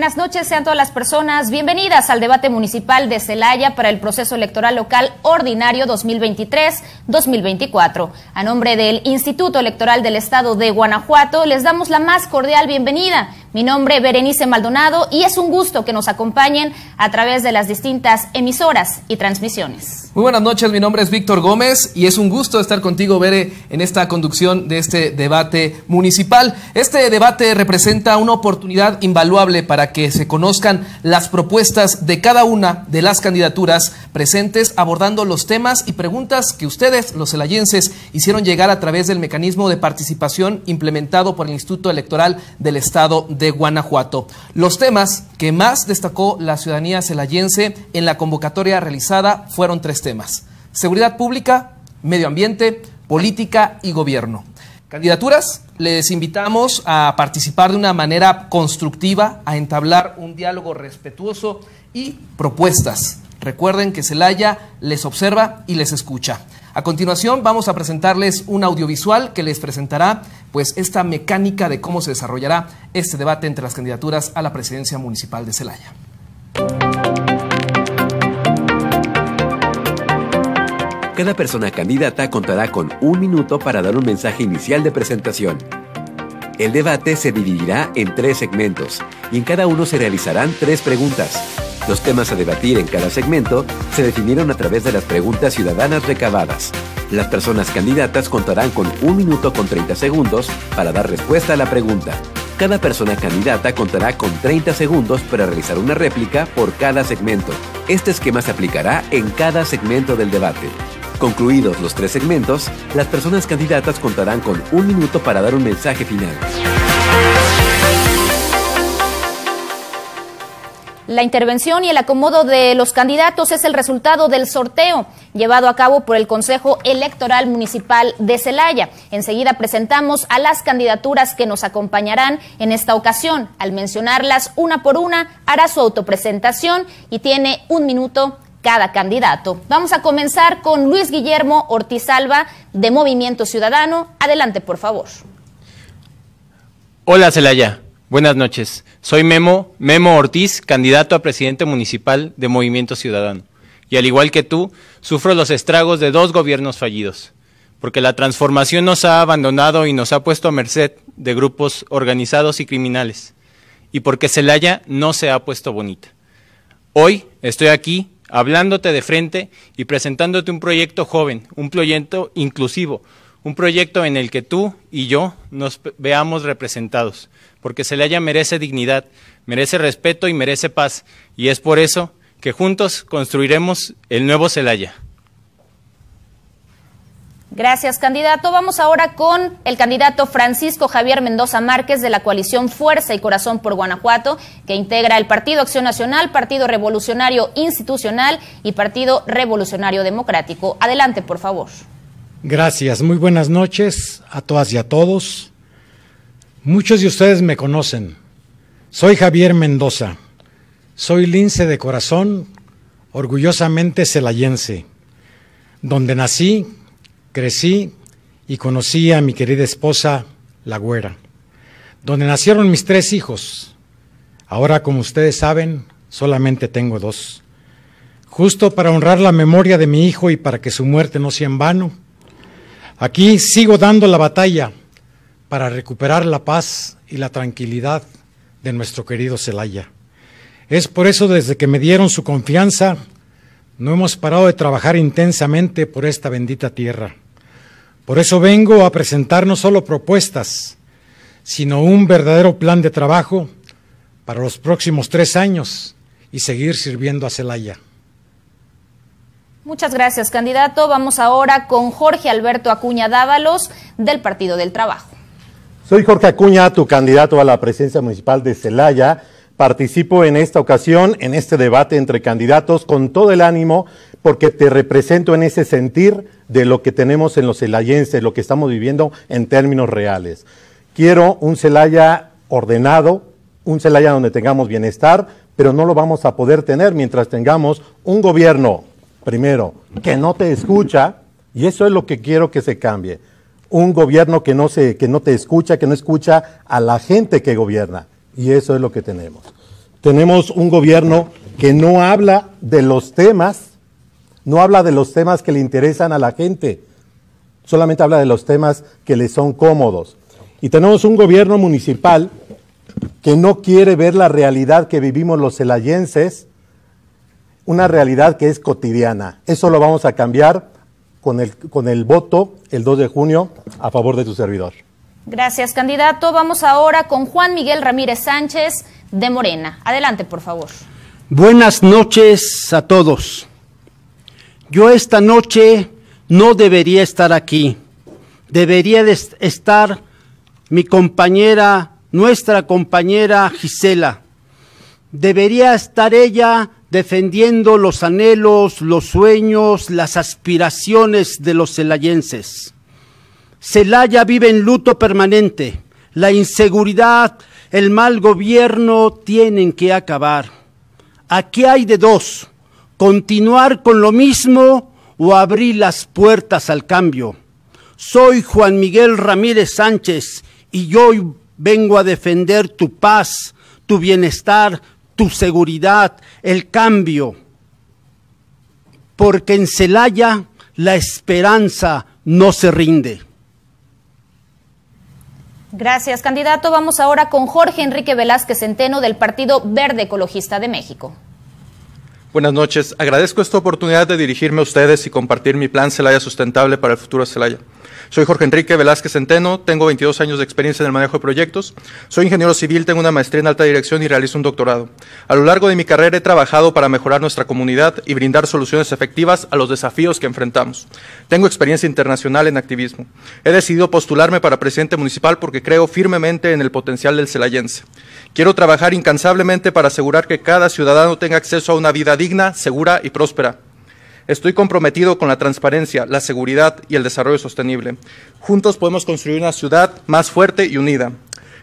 buenas noches sean todas las personas. Bienvenidas al debate municipal de Celaya para el proceso electoral local ordinario 2023. 2024. A nombre del Instituto Electoral del Estado de Guanajuato, les damos la más cordial bienvenida. Mi nombre es Berenice Maldonado y es un gusto que nos acompañen a través de las distintas emisoras y transmisiones. Muy buenas noches, mi nombre es Víctor Gómez y es un gusto estar contigo, Bere, en esta conducción de este debate municipal. Este debate representa una oportunidad invaluable para que se conozcan las propuestas de cada una de las candidaturas presentes abordando los temas y preguntas que ustedes los celayenses, hicieron llegar a través del mecanismo de participación implementado por el Instituto Electoral del Estado de Guanajuato. Los temas que más destacó la ciudadanía celayense en la convocatoria realizada fueron tres temas. Seguridad pública, medio ambiente, política y gobierno. Candidaturas, les invitamos a participar de una manera constructiva, a entablar un diálogo respetuoso y propuestas. Recuerden que Celaya les observa y les escucha. A continuación vamos a presentarles un audiovisual que les presentará pues esta mecánica de cómo se desarrollará este debate entre las candidaturas a la presidencia municipal de Celaya. Cada persona candidata contará con un minuto para dar un mensaje inicial de presentación. El debate se dividirá en tres segmentos y en cada uno se realizarán tres preguntas los temas a debatir en cada segmento se definieron a través de las preguntas ciudadanas recabadas. Las personas candidatas contarán con un minuto con 30 segundos para dar respuesta a la pregunta. Cada persona candidata contará con 30 segundos para realizar una réplica por cada segmento. Este esquema se aplicará en cada segmento del debate. Concluidos los tres segmentos, las personas candidatas contarán con un minuto para dar un mensaje final. La intervención y el acomodo de los candidatos es el resultado del sorteo llevado a cabo por el Consejo Electoral Municipal de Celaya. Enseguida presentamos a las candidaturas que nos acompañarán en esta ocasión. Al mencionarlas una por una, hará su autopresentación y tiene un minuto cada candidato. Vamos a comenzar con Luis Guillermo Ortizalba de Movimiento Ciudadano. Adelante, por favor. Hola, Celaya. Buenas noches. Soy Memo, Memo Ortiz, candidato a presidente municipal de Movimiento Ciudadano. Y al igual que tú, sufro los estragos de dos gobiernos fallidos, porque la transformación nos ha abandonado y nos ha puesto a merced de grupos organizados y criminales, y porque Celaya no se ha puesto bonita. Hoy estoy aquí hablándote de frente y presentándote un proyecto joven, un proyecto inclusivo, un proyecto en el que tú y yo nos veamos representados, porque Celaya merece dignidad, merece respeto y merece paz, y es por eso que juntos construiremos el nuevo Celaya. Gracias, candidato. Vamos ahora con el candidato Francisco Javier Mendoza Márquez de la coalición Fuerza y Corazón por Guanajuato, que integra el Partido Acción Nacional, Partido Revolucionario Institucional y Partido Revolucionario Democrático. Adelante, por favor. Gracias, muy buenas noches a todas y a todos. Muchos de ustedes me conocen. Soy Javier Mendoza. Soy lince de corazón, orgullosamente celayense, donde nací, crecí y conocí a mi querida esposa, la güera, donde nacieron mis tres hijos. Ahora, como ustedes saben, solamente tengo dos. Justo para honrar la memoria de mi hijo y para que su muerte no sea en vano, Aquí sigo dando la batalla para recuperar la paz y la tranquilidad de nuestro querido Celaya. Es por eso desde que me dieron su confianza, no hemos parado de trabajar intensamente por esta bendita tierra. Por eso vengo a presentar no solo propuestas, sino un verdadero plan de trabajo para los próximos tres años y seguir sirviendo a Celaya. Muchas gracias, candidato. Vamos ahora con Jorge Alberto Acuña Dávalos del Partido del Trabajo. Soy Jorge Acuña, tu candidato a la presidencia municipal de Celaya. Participo en esta ocasión, en este debate entre candidatos, con todo el ánimo, porque te represento en ese sentir de lo que tenemos en los celayenses, lo que estamos viviendo en términos reales. Quiero un Celaya ordenado, un Celaya donde tengamos bienestar, pero no lo vamos a poder tener mientras tengamos un gobierno primero, que no te escucha, y eso es lo que quiero que se cambie. Un gobierno que no, se, que no te escucha, que no escucha a la gente que gobierna. Y eso es lo que tenemos. Tenemos un gobierno que no habla de los temas, no habla de los temas que le interesan a la gente, solamente habla de los temas que le son cómodos. Y tenemos un gobierno municipal que no quiere ver la realidad que vivimos los celayenses una realidad que es cotidiana. Eso lo vamos a cambiar con el, con el voto el 2 de junio a favor de tu servidor. Gracias, candidato. Vamos ahora con Juan Miguel Ramírez Sánchez de Morena. Adelante, por favor. Buenas noches a todos. Yo esta noche no debería estar aquí. Debería estar mi compañera, nuestra compañera Gisela. Debería estar ella defendiendo los anhelos, los sueños, las aspiraciones de los celayenses. Celaya vive en luto permanente. La inseguridad, el mal gobierno tienen que acabar. Aquí hay de dos, continuar con lo mismo o abrir las puertas al cambio. Soy Juan Miguel Ramírez Sánchez y yo vengo a defender tu paz, tu bienestar, tu seguridad, el cambio. Porque en Celaya la esperanza no se rinde. Gracias, candidato. Vamos ahora con Jorge Enrique Velázquez Centeno del Partido Verde Ecologista de México. Buenas noches. Agradezco esta oportunidad de dirigirme a ustedes y compartir mi plan Celaya Sustentable para el futuro de Celaya. Soy Jorge Enrique Velázquez Centeno, tengo 22 años de experiencia en el manejo de proyectos, soy ingeniero civil, tengo una maestría en alta dirección y realizo un doctorado. A lo largo de mi carrera he trabajado para mejorar nuestra comunidad y brindar soluciones efectivas a los desafíos que enfrentamos. Tengo experiencia internacional en activismo. He decidido postularme para presidente municipal porque creo firmemente en el potencial del celayense. Quiero trabajar incansablemente para asegurar que cada ciudadano tenga acceso a una vida digna, segura y próspera. Estoy comprometido con la transparencia, la seguridad y el desarrollo sostenible. Juntos podemos construir una ciudad más fuerte y unida.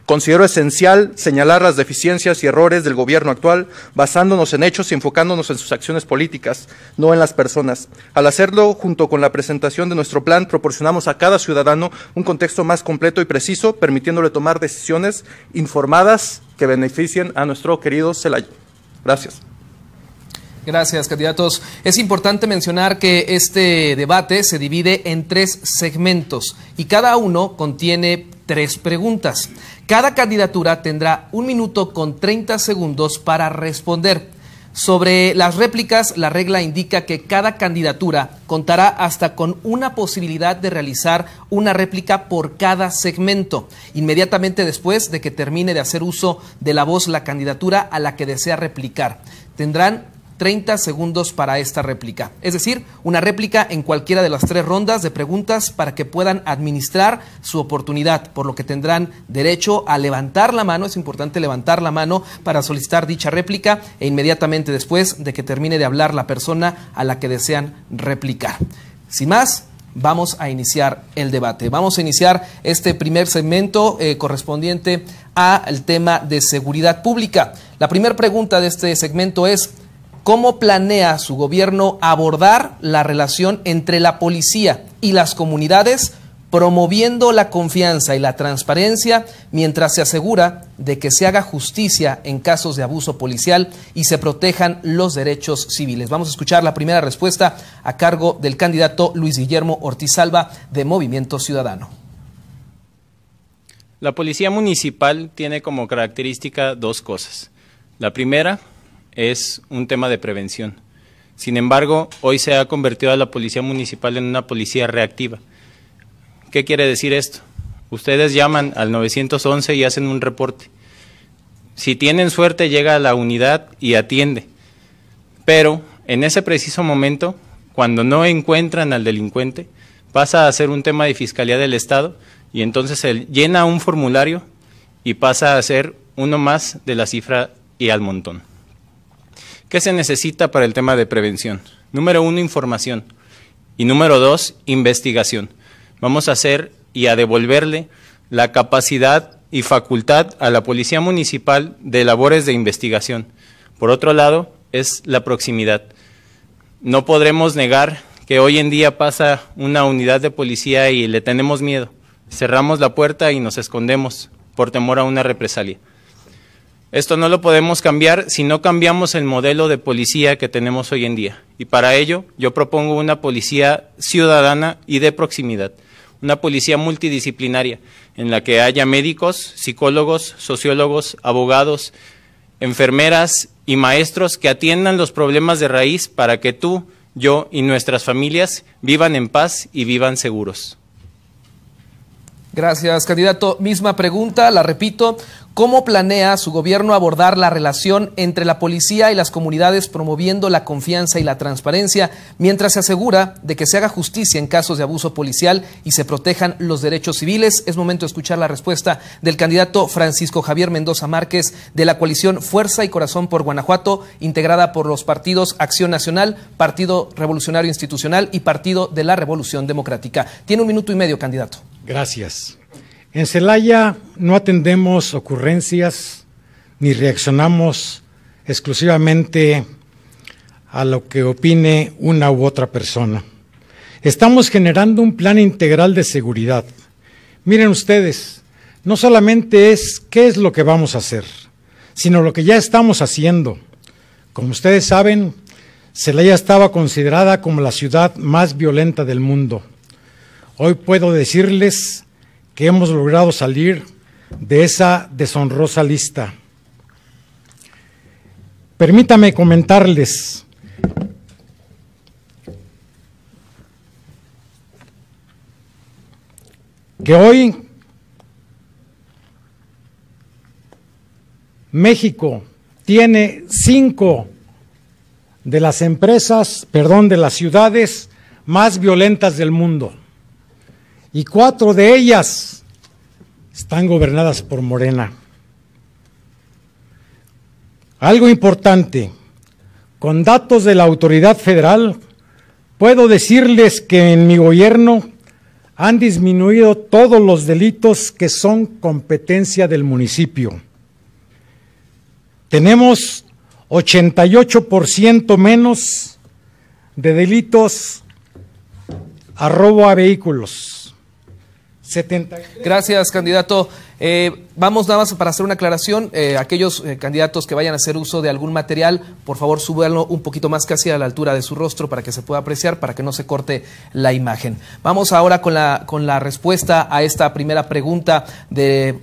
Considero esencial señalar las deficiencias y errores del gobierno actual, basándonos en hechos y enfocándonos en sus acciones políticas, no en las personas. Al hacerlo, junto con la presentación de nuestro plan, proporcionamos a cada ciudadano un contexto más completo y preciso, permitiéndole tomar decisiones informadas que beneficien a nuestro querido Celaya. Gracias. Gracias, candidatos. Es importante mencionar que este debate se divide en tres segmentos y cada uno contiene tres preguntas. Cada candidatura tendrá un minuto con 30 segundos para responder. Sobre las réplicas, la regla indica que cada candidatura contará hasta con una posibilidad de realizar una réplica por cada segmento, inmediatamente después de que termine de hacer uso de la voz la candidatura a la que desea replicar. Tendrán 30 segundos para esta réplica. Es decir, una réplica en cualquiera de las tres rondas de preguntas para que puedan administrar su oportunidad, por lo que tendrán derecho a levantar la mano, es importante levantar la mano para solicitar dicha réplica e inmediatamente después de que termine de hablar la persona a la que desean replicar. Sin más, vamos a iniciar el debate. Vamos a iniciar este primer segmento correspondiente eh, correspondiente al tema de seguridad pública. La primera pregunta de este segmento es, ¿Cómo planea su gobierno abordar la relación entre la policía y las comunidades, promoviendo la confianza y la transparencia mientras se asegura de que se haga justicia en casos de abuso policial y se protejan los derechos civiles? Vamos a escuchar la primera respuesta a cargo del candidato Luis Guillermo Ortiz de Movimiento Ciudadano. La policía municipal tiene como característica dos cosas. La primera, es un tema de prevención. Sin embargo, hoy se ha convertido a la policía municipal en una policía reactiva. ¿Qué quiere decir esto? Ustedes llaman al 911 y hacen un reporte. Si tienen suerte, llega a la unidad y atiende. Pero en ese preciso momento, cuando no encuentran al delincuente, pasa a ser un tema de Fiscalía del Estado y entonces se llena un formulario y pasa a ser uno más de la cifra y al montón. ¿Qué se necesita para el tema de prevención? Número uno, información. Y número dos, investigación. Vamos a hacer y a devolverle la capacidad y facultad a la Policía Municipal de labores de investigación. Por otro lado, es la proximidad. No podremos negar que hoy en día pasa una unidad de policía y le tenemos miedo. Cerramos la puerta y nos escondemos por temor a una represalia. Esto no lo podemos cambiar si no cambiamos el modelo de policía que tenemos hoy en día. Y para ello yo propongo una policía ciudadana y de proximidad, una policía multidisciplinaria en la que haya médicos, psicólogos, sociólogos, abogados, enfermeras y maestros que atiendan los problemas de raíz para que tú, yo y nuestras familias vivan en paz y vivan seguros. Gracias, candidato. Misma pregunta, la repito. ¿Cómo planea su gobierno abordar la relación entre la policía y las comunidades promoviendo la confianza y la transparencia mientras se asegura de que se haga justicia en casos de abuso policial y se protejan los derechos civiles? Es momento de escuchar la respuesta del candidato Francisco Javier Mendoza Márquez de la coalición Fuerza y Corazón por Guanajuato, integrada por los partidos Acción Nacional, Partido Revolucionario Institucional y Partido de la Revolución Democrática. Tiene un minuto y medio, candidato. Gracias. En Celaya no atendemos ocurrencias ni reaccionamos exclusivamente a lo que opine una u otra persona. Estamos generando un plan integral de seguridad. Miren ustedes, no solamente es qué es lo que vamos a hacer, sino lo que ya estamos haciendo. Como ustedes saben, Celaya estaba considerada como la ciudad más violenta del mundo. Hoy puedo decirles que hemos logrado salir de esa deshonrosa lista. Permítame comentarles que hoy México tiene cinco de las empresas, perdón, de las ciudades más violentas del mundo y cuatro de ellas están gobernadas por Morena. Algo importante, con datos de la autoridad federal, puedo decirles que en mi gobierno han disminuido todos los delitos que son competencia del municipio. Tenemos 88% menos de delitos a robo a vehículos. 70 Gracias, candidato. Eh, Vamos nada más para hacer una aclaración. Eh, aquellos eh, candidatos que vayan a hacer uso de algún material, por favor súbanlo un poquito más casi a la altura de su rostro para que se pueda apreciar, para que no se corte la imagen. Vamos ahora con la, con la respuesta a esta primera pregunta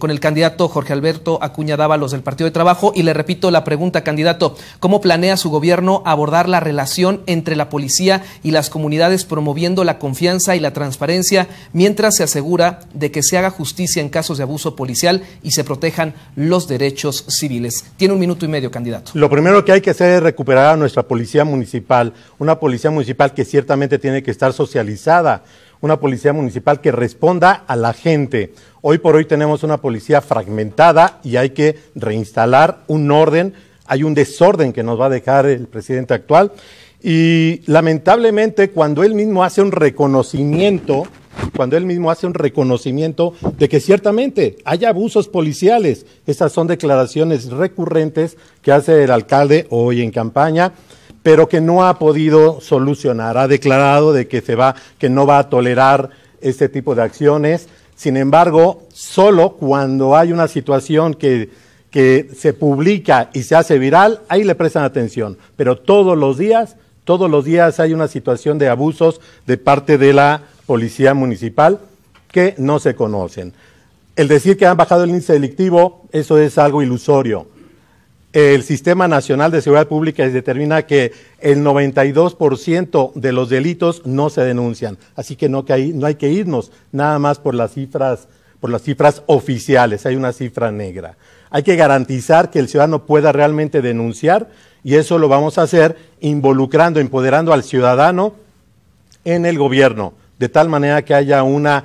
con el candidato Jorge Alberto Acuña Dávalos del Partido de Trabajo. Y le repito la pregunta, candidato, ¿cómo planea su gobierno abordar la relación entre la policía y las comunidades promoviendo la confianza y la transparencia mientras se asegura de que se haga justicia en casos de abuso policial y se protejan los derechos civiles. Tiene un minuto y medio, candidato. Lo primero que hay que hacer es recuperar a nuestra policía municipal, una policía municipal que ciertamente tiene que estar socializada, una policía municipal que responda a la gente. Hoy por hoy tenemos una policía fragmentada y hay que reinstalar un orden, hay un desorden que nos va a dejar el presidente actual. Y lamentablemente cuando él mismo hace un reconocimiento cuando él mismo hace un reconocimiento de que ciertamente hay abusos policiales. Esas son declaraciones recurrentes que hace el alcalde hoy en campaña pero que no ha podido solucionar. Ha declarado de que se va, que no va a tolerar este tipo de acciones. Sin embargo, solo cuando hay una situación que, que se publica y se hace viral, ahí le prestan atención. Pero todos los días todos los días hay una situación de abusos de parte de la policía municipal que no se conocen. El decir que han bajado el índice delictivo, eso es algo ilusorio. El Sistema Nacional de Seguridad Pública determina que el 92% de los delitos no se denuncian, así que no, que hay, no hay que irnos nada más por las cifras por las cifras oficiales, hay una cifra negra. Hay que garantizar que el ciudadano pueda realmente denunciar y eso lo vamos a hacer involucrando, empoderando al ciudadano en el gobierno, de tal manera que haya una,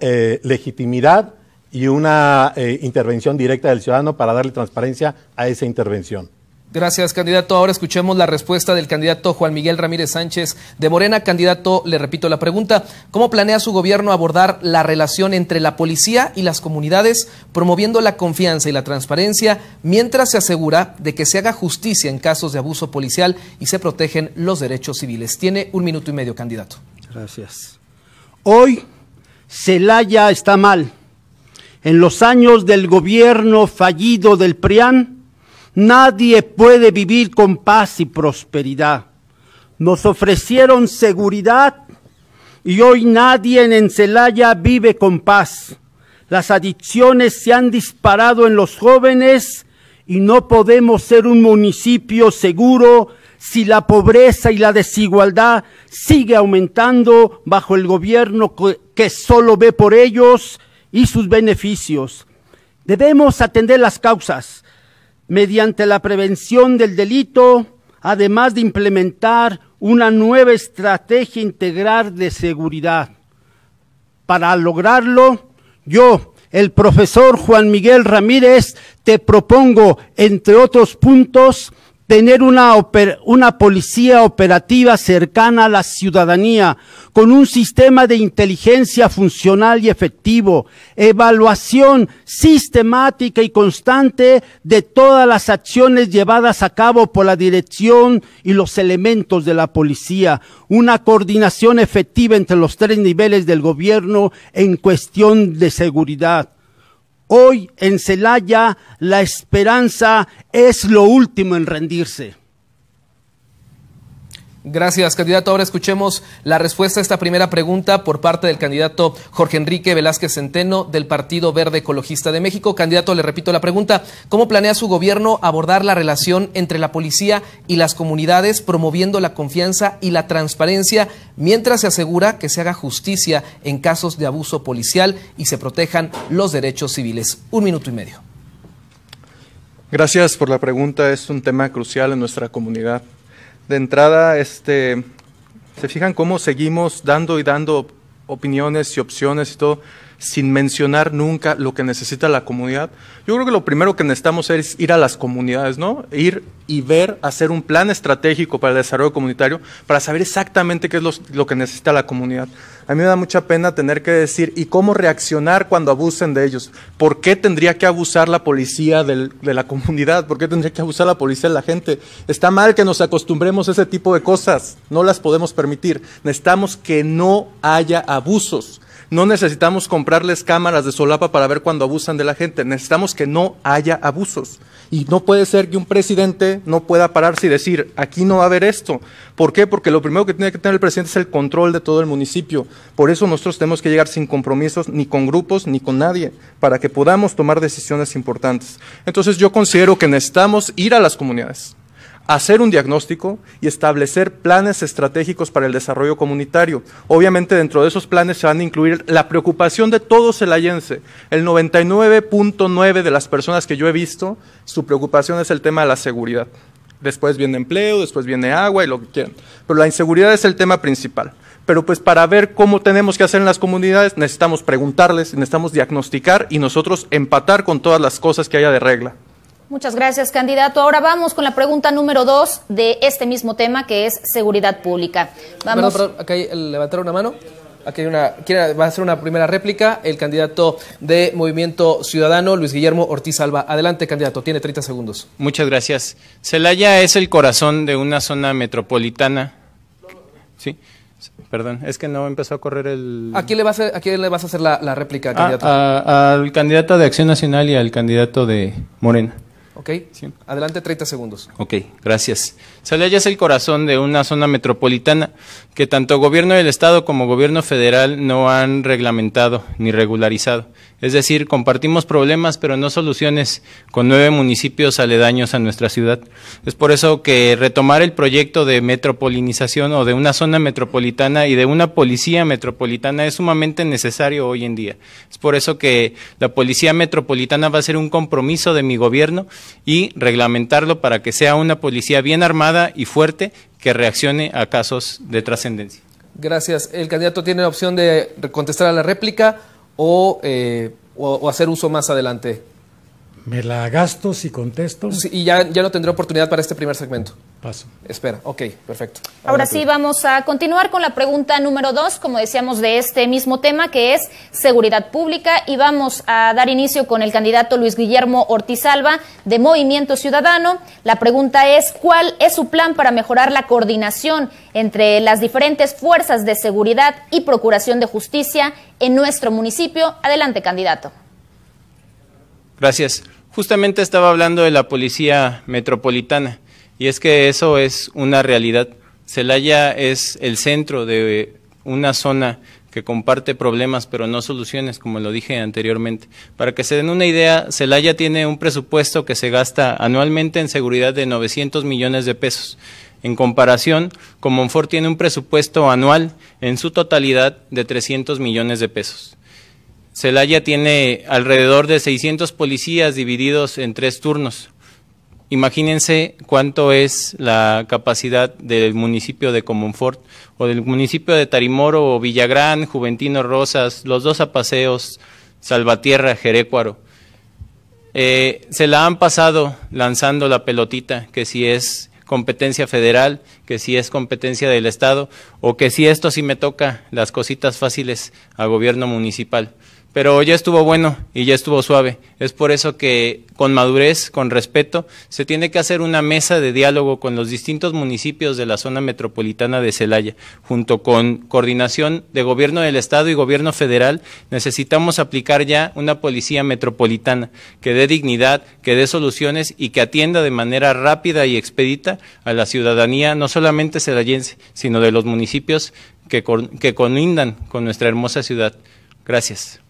eh, legitimidad y una eh, intervención directa del ciudadano para darle transparencia a esa intervención. Gracias, candidato. Ahora escuchemos la respuesta del candidato Juan Miguel Ramírez Sánchez de Morena. Candidato, le repito la pregunta. ¿Cómo planea su gobierno abordar la relación entre la policía y las comunidades, promoviendo la confianza y la transparencia, mientras se asegura de que se haga justicia en casos de abuso policial y se protegen los derechos civiles? Tiene un minuto y medio, candidato. Gracias. Hoy, Celaya está mal. En los años del gobierno fallido del PRIAN, Nadie puede vivir con paz y prosperidad. Nos ofrecieron seguridad y hoy nadie en Encelaya vive con paz. Las adicciones se han disparado en los jóvenes y no podemos ser un municipio seguro si la pobreza y la desigualdad sigue aumentando bajo el gobierno que solo ve por ellos y sus beneficios. Debemos atender las causas mediante la prevención del delito, además de implementar una nueva estrategia integral de seguridad. Para lograrlo, yo, el profesor Juan Miguel Ramírez, te propongo, entre otros puntos, tener una, una, policía operativa cercana a la ciudadanía, con un sistema de inteligencia funcional y efectivo, evaluación sistemática y constante de todas las acciones llevadas a cabo por la dirección y los elementos de la policía, una coordinación efectiva entre los tres niveles del gobierno en cuestión de seguridad Hoy en Celaya la esperanza es lo último en rendirse. Gracias, candidato. Ahora escuchemos la respuesta a esta primera pregunta por parte del candidato Jorge Enrique Velázquez Centeno del Partido Verde Ecologista de México. Candidato, le repito la pregunta. ¿Cómo planea su gobierno abordar la relación entre la policía y las comunidades promoviendo la confianza y la transparencia mientras se asegura que se haga justicia en casos de abuso policial y se protejan los derechos civiles? Un minuto y medio. Gracias por la pregunta. Es un tema crucial en nuestra comunidad de entrada, este, se fijan cómo seguimos dando y dando opiniones y opciones y todo sin mencionar nunca lo que necesita la comunidad. Yo creo que lo primero que necesitamos es ir a las comunidades, ¿no? Ir y ver, hacer un plan estratégico para el desarrollo comunitario, para saber exactamente qué es lo, que necesita la comunidad. A mí me da mucha pena tener que decir, ¿y cómo reaccionar cuando abusen de ellos? ¿Por qué tendría que abusar la policía de la comunidad? ¿Por qué tendría que abusar la policía de la gente? Está mal que nos acostumbremos a ese tipo de cosas, no las podemos permitir. Necesitamos que no haya abusos. No necesitamos comprarles cámaras de solapa para ver cuando abusan de la gente. Necesitamos que no haya abusos. Y no puede ser que un presidente no pueda pararse y decir, aquí no va a haber esto. ¿Por qué? Porque lo primero que tiene que tener el presidente es el control de todo el municipio. Por eso nosotros tenemos que llegar sin compromisos, ni con grupos, ni con nadie, para que podamos tomar decisiones importantes. Entonces yo considero que necesitamos ir a las comunidades hacer un diagnóstico y establecer planes estratégicos para el desarrollo comunitario. Obviamente dentro de esos planes se van a incluir la preocupación de todos el allense. El 99.9 de las personas que yo he visto, su preocupación es el tema de la seguridad. Después viene empleo, después viene agua y lo que quieran. Pero la inseguridad es el tema principal. Pero pues para ver cómo tenemos que hacer en las comunidades necesitamos preguntarles, necesitamos diagnosticar y nosotros empatar con todas las cosas que haya de regla. Muchas gracias, candidato. Ahora vamos con la pregunta número dos de este mismo tema, que es seguridad pública. Vamos. Eh, levantar una mano. Aquí una, va a hacer una primera réplica el candidato de Movimiento Ciudadano, Luis Guillermo Ortiz Alba. Adelante, candidato, tiene 30 segundos. Muchas gracias. Celaya es el corazón de una zona metropolitana. Sí, perdón, es que no empezó a correr el... ¿A quién le vas a, le vas a hacer la, réplica, ah, candidato? al candidato de Acción Nacional y al candidato de Morena. ¿Ok? Adelante 30 segundos. Ok, gracias. allá es el corazón de una zona metropolitana que tanto gobierno del Estado como gobierno federal no han reglamentado ni regularizado. Es decir, compartimos problemas pero no soluciones con nueve municipios aledaños a nuestra ciudad. Es por eso que retomar el proyecto de metropolinización o de una zona metropolitana y de una policía metropolitana es sumamente necesario hoy en día. Es por eso que la policía metropolitana va a ser un compromiso de mi gobierno y reglamentarlo para que sea una policía bien armada y fuerte que reaccione a casos de trascendencia. Gracias. El candidato tiene la opción de contestar a la réplica o, eh, hacer uso más adelante. Me la gasto si contesto. y ya, ya no tendré oportunidad para este primer segmento. Espera, ok, perfecto. Ahora, sí, vamos a continuar con la pregunta número dos, como decíamos, de este mismo tema, que es seguridad pública, y vamos a dar inicio con el candidato Luis Guillermo Ortizalba de Movimiento Ciudadano. La pregunta es, ¿cuál es su plan para mejorar la coordinación entre las diferentes fuerzas de seguridad y procuración de justicia en nuestro municipio? Adelante, candidato. Gracias. Justamente estaba hablando de la Policía Metropolitana. Y es que eso es una realidad. Celaya es el centro de una zona que comparte problemas pero no soluciones, como lo dije anteriormente. Para que se den una idea, Celaya tiene un presupuesto que se gasta anualmente en seguridad de 900 millones de pesos. En comparación, Comonfort tiene un presupuesto anual en su totalidad de 300 millones de pesos. Celaya tiene alrededor de 600 policías divididos en tres turnos. Imagínense cuánto es la capacidad del municipio de Comonfort o del municipio de Tarimoro o Villagrán, Juventino Rosas, los dos apaseos, Salvatierra, Jerecuaro. Eh, se la han pasado lanzando la pelotita, que si es competencia federal, que si es competencia del Estado, o que si esto sí me toca las cositas fáciles a gobierno municipal pero ya estuvo bueno y ya estuvo suave. Es por eso que con madurez, con respeto, se tiene que hacer una mesa de diálogo con los distintos municipios de la zona metropolitana de Celaya, junto con coordinación de gobierno del Estado y gobierno federal. Necesitamos aplicar ya una policía metropolitana que dé dignidad, que dé soluciones y que atienda de manera rápida y expedita a la ciudadanía, no solamente celayense, sino de los municipios que, conlindan con nuestra hermosa ciudad. Gracias.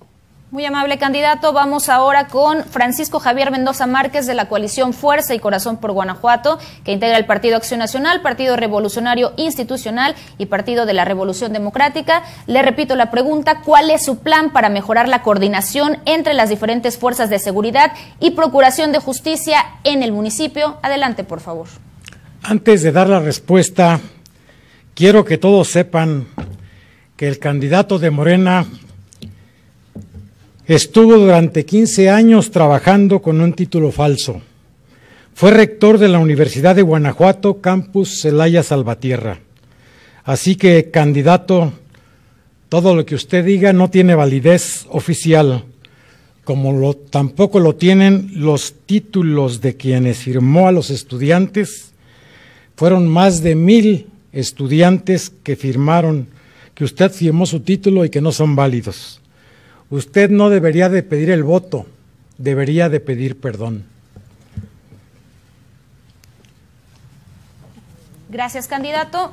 Muy amable candidato, vamos ahora con Francisco Javier Mendoza Márquez de la coalición Fuerza y Corazón por Guanajuato, que integra el Partido Acción Nacional, Partido Revolucionario Institucional y Partido de la Revolución Democrática. Le repito la pregunta, ¿cuál es su plan para mejorar la coordinación entre las diferentes fuerzas de seguridad y procuración de justicia en el municipio? Adelante, por favor. Antes de dar la respuesta, quiero que todos sepan que el candidato de Morena Estuvo durante 15 años trabajando con un título falso. Fue rector de la Universidad de Guanajuato, campus Celaya Salvatierra. Así que, candidato, todo lo que usted diga no tiene validez oficial, como tampoco lo tienen los títulos de quienes firmó a los estudiantes. Fueron más de mil estudiantes que firmaron, que usted firmó su título y que no son válidos. Usted no debería de pedir el voto, debería de pedir perdón. Gracias, candidato.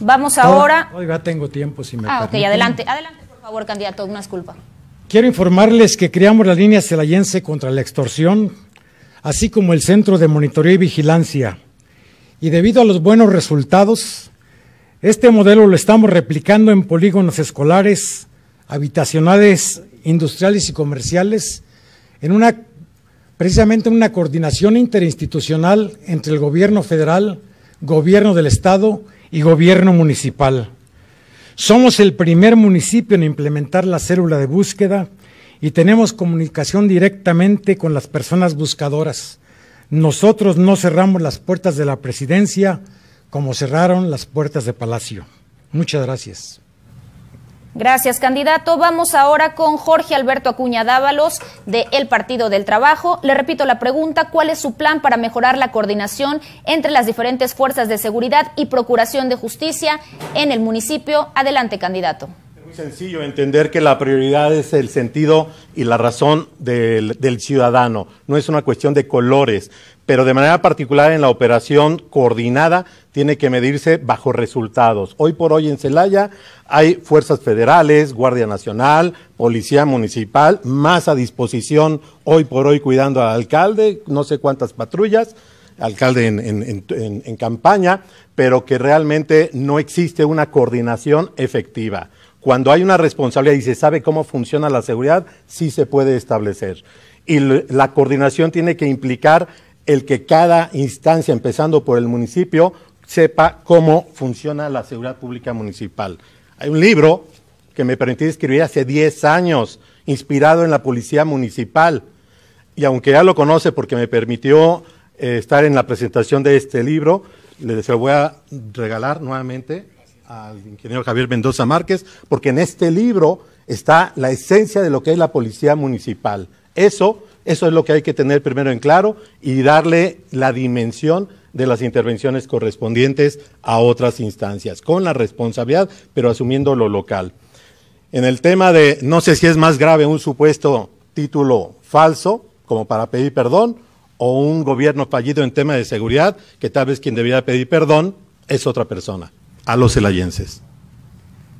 Vamos ahora. Oh, ya tengo tiempo, si me Ah, ok, adelante, adelante, por favor, candidato, una disculpa. Quiero informarles que creamos la línea celayense contra la extorsión, así como el Centro de Monitoreo y Vigilancia. Y debido a los buenos resultados, este modelo lo estamos replicando en polígonos escolares habitacionales, industriales y comerciales, en una precisamente una coordinación interinstitucional entre el gobierno federal, gobierno del estado y gobierno municipal. Somos el primer municipio en implementar la célula de búsqueda y tenemos comunicación directamente con las personas buscadoras. Nosotros no cerramos las puertas de la presidencia como cerraron las puertas de Palacio. Muchas gracias. Gracias, candidato. Vamos ahora con Jorge Alberto Acuña Dávalos del Partido del Trabajo. Le repito la pregunta, ¿cuál es su plan para mejorar la coordinación entre las diferentes fuerzas de seguridad y procuración de justicia en el municipio? Adelante, candidato. Es muy sencillo entender que la prioridad es el sentido y la razón del ciudadano, no es una cuestión de colores pero de manera particular en la operación coordinada tiene que medirse bajo resultados. Hoy por hoy en Celaya hay fuerzas federales, Guardia Nacional, Policía Municipal, más a disposición hoy por hoy cuidando al alcalde, no sé cuántas patrullas, alcalde en, campaña, pero que realmente no existe una coordinación efectiva. Cuando hay una responsabilidad y se sabe cómo funciona la seguridad, sí se puede establecer y la coordinación tiene que implicar el que cada instancia, empezando por el municipio, sepa cómo funciona la seguridad pública municipal. Hay un libro que me permití escribir hace 10 años, inspirado en la policía municipal, y aunque ya lo conoce porque me permitió eh, estar en la presentación de este libro, se lo voy a regalar nuevamente al ingeniero Javier Mendoza Márquez, porque en este libro está la esencia de lo que es la policía municipal. Eso eso es lo que hay que tener primero en claro y darle la dimensión de las intervenciones correspondientes a otras instancias, con la responsabilidad, pero asumiendo lo local. En el tema de, no sé si es más grave un supuesto título falso, como para pedir perdón, o un gobierno fallido en tema de seguridad, que tal vez quien debiera pedir perdón es otra persona, a los elayenses.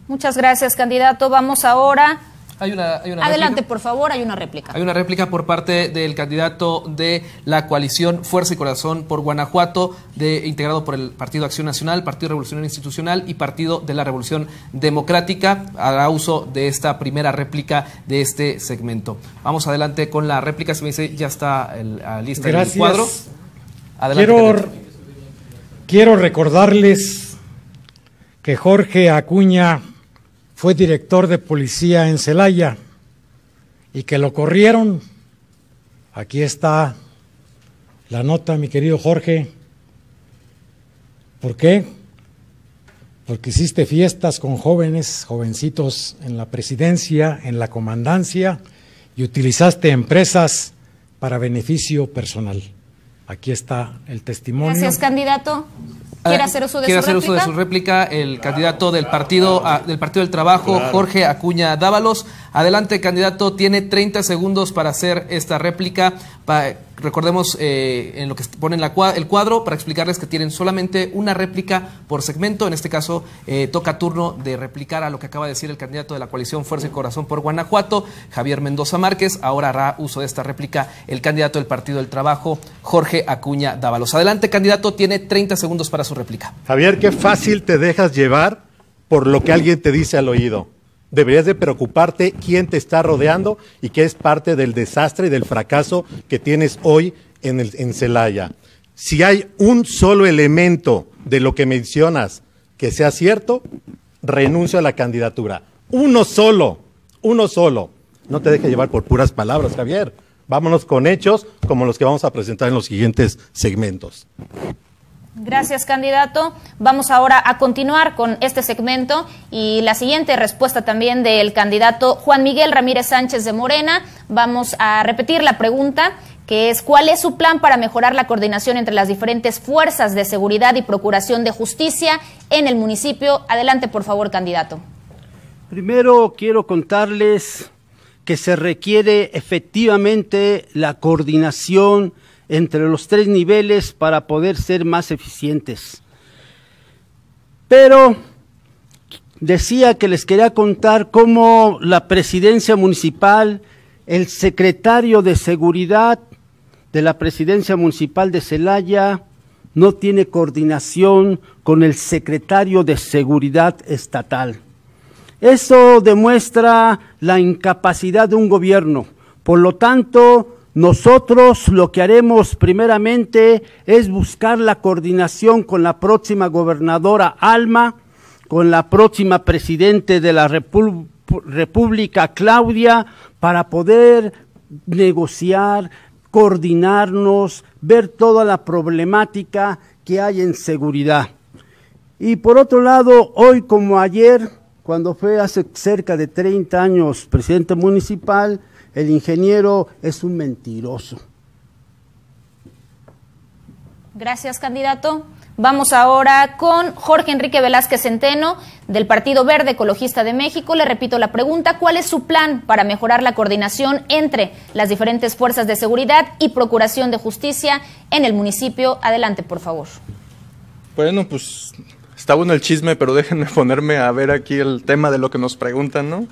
Muchas gracias, candidato. Vamos ahora hay una, Adelante, por favor, hay una réplica. Hay una réplica por parte del candidato de la coalición Fuerza y Corazón por Guanajuato, de, integrado por el Partido Acción Nacional, Partido Revolucionario Institucional y Partido de la Revolución Democrática. a uso de esta primera réplica de este segmento. Vamos adelante con la réplica. Se me dice, ya está el, lista el cuadro. Adelante. Quiero, quiero recordarles que Jorge Acuña fue director de policía en Celaya y que lo corrieron. Aquí está la nota, mi querido Jorge. ¿Por qué? Porque hiciste fiestas con jóvenes, jovencitos en la presidencia, en la comandancia y utilizaste empresas para beneficio personal. Aquí está el testimonio. Gracias, candidato. Ah, quiere hacer uso de, su, hacer réplica? Uso de su réplica el candidato del partido ah, del Partido del Trabajo, Jorge Acuña Dávalos. Adelante, candidato, tiene 30 segundos para hacer esta réplica. recordemos eh, en lo que pone la el cuadro para explicarles que tienen solamente una réplica por segmento. En este caso, eh, toca turno de replicar a lo que acaba de decir el candidato de la coalición Fuerza y Corazón por Guanajuato, Javier Mendoza Márquez. Ahora hará uso de esta réplica el candidato del Partido del Trabajo, Jorge Acuña Dávalos. Adelante, candidato, tiene 30 segundos para su réplica. Javier, qué fácil te dejas llevar por lo que alguien te dice al oído deberías de preocuparte quién te está rodeando y qué es parte del desastre y del fracaso que tienes hoy en, el, en Celaya. Si hay un solo elemento de lo que mencionas que sea cierto, renuncio a la candidatura. Uno solo, uno solo. No te dejes llevar por puras palabras, Javier. Vámonos con hechos como los que vamos a presentar en los siguientes segmentos. Gracias, candidato. Vamos ahora a continuar con este segmento y la siguiente respuesta también del candidato Juan Miguel Ramírez Sánchez de Morena. Vamos a repetir la pregunta que es cuál es su plan para mejorar la coordinación entre las diferentes fuerzas de seguridad y procuración de justicia en el municipio. Adelante, por favor, candidato. Primero quiero contarles que se requiere efectivamente la coordinación entre los tres niveles para poder ser más eficientes. Pero decía que les quería contar cómo la presidencia municipal, el secretario de seguridad de la presidencia municipal de Celaya, no tiene coordinación con el secretario de seguridad estatal. Eso demuestra la incapacidad de un gobierno. Por lo tanto, nosotros lo que haremos primeramente es buscar la coordinación con la próxima gobernadora Alma, con la próxima presidente de la República Claudia, para poder negociar, coordinarnos, ver toda la problemática que hay en seguridad. Y por otro lado, hoy como ayer, cuando fue hace cerca de 30 años presidente municipal, el ingeniero es un mentiroso. Gracias, candidato. Vamos ahora con Jorge Enrique Velázquez Centeno, del Partido Verde Ecologista de México. Le repito la pregunta, ¿cuál es su plan para mejorar la coordinación entre las diferentes fuerzas de seguridad y procuración de justicia en el municipio? Adelante, por favor. Bueno, pues está bueno el chisme, pero déjenme ponerme a ver aquí el tema de lo que nos preguntan, ¿no?